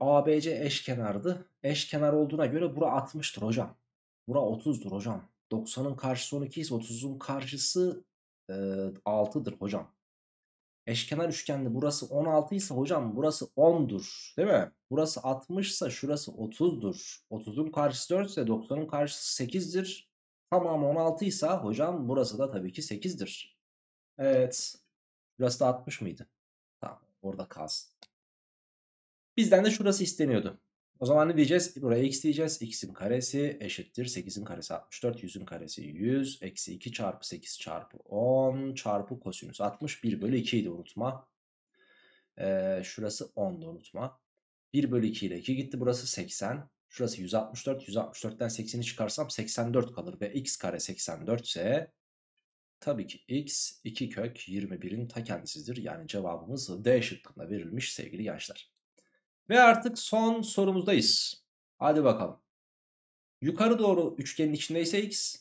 ABC eşkenardı. Eşkenar olduğuna göre bura 60'tır hocam. Bura 30'dur hocam. 90'ın karşısı 12 ise 30'un karşısı e, 6'dır hocam. Eşkenar üçgende burası 16 ise hocam burası 10'dur değil mi? Burası 60 ise şurası 30'dur. 30'un karşısı 4 ise 90'un karşısı 8'dir. Tamam 16 ise hocam burası da tabii ki 8'dir. Evet. Burası da 60 mıydı? Tamam orada kalsın. Bizden de şurası isteniyordu. O zaman ne diyeceğiz? Buraya x diyeceğiz. x'in karesi eşittir. 8'in karesi 64. 100'ün karesi 100. Eksi 2 çarpı 8 çarpı 10 çarpı kosinüs 60. 1 bölü 2'yi de unutma. Ee, şurası 10'da unutma. 1 bölü 2 ile 2 gitti. Burası 80. Şurası 164. 164'ten 80'i çıkarsam 84 kalır. Ve x kare 84 ise tabii ki x 2 kök 21'in ta kendisidir. Yani cevabımız D şıkkında verilmiş sevgili gençler. Ve artık son sorumuzdayız. Hadi bakalım. Yukarı doğru üçgenin içindeyse x.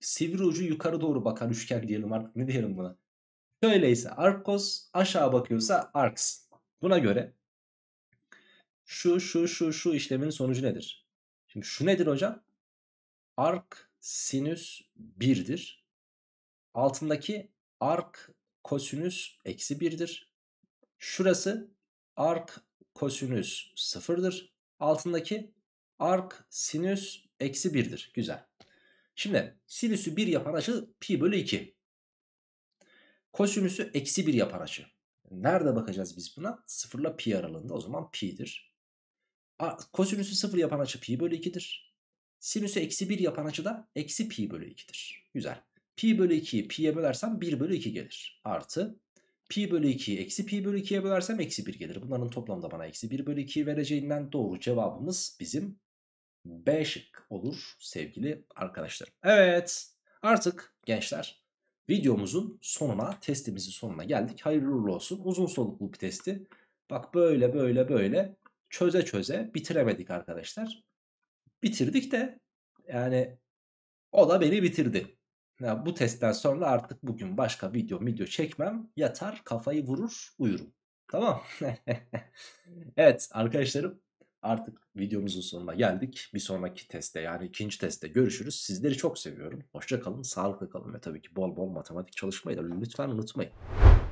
Sivri ucu yukarı doğru bakan üçgen diyelim artık ne diyelim buna. Şöyleyse arkos aşağı bakıyorsa arx. Buna göre şu şu şu şu işlemin sonucu nedir? Şimdi şu nedir hocam? Ark sinüs 1'dir. Altındaki ark kosinüs eksi 1'dir. Şurası ark kosinüs sıfırdır. Altındaki ark sinüs eksi birdir. Güzel. Şimdi sinüsü bir yapan açı pi bölü iki. Kosinüsü eksi bir yapan açı. Nerede bakacağız biz buna? Sıfırla pi aralığında o zaman pi'dir. Kosinüsü sıfır yapan açı pi bölü iki'dir. Sinüsü eksi bir yapan açı da eksi pi bölü iki'dir. Güzel. Pi bölü 2'yi pi'ye bölersem 1 bölü 2 gelir. Artı pi bölü 2'yi eksi pi bölü 2'ye bölersem eksi 1 gelir. Bunların da bana eksi 1 bölü 2 vereceğinden doğru cevabımız bizim B olur sevgili arkadaşlarım. Evet artık gençler videomuzun sonuna testimizin sonuna geldik. Hayırlı uğurlu olsun uzun soluklu bir testi. Bak böyle böyle böyle çöze çöze bitiremedik arkadaşlar. Bitirdik de yani o da beni bitirdi. Ya bu testten sonra artık bugün başka video video çekmem. Yatar kafayı vurur uyurum. Tamam. evet arkadaşlarım artık videomuzun sonuna geldik. Bir sonraki teste yani ikinci teste görüşürüz. Sizleri çok seviyorum. Hoşça kalın, sağlıklı kalın ve tabii ki bol bol matematik çalışmayı da lütfen unutmayın.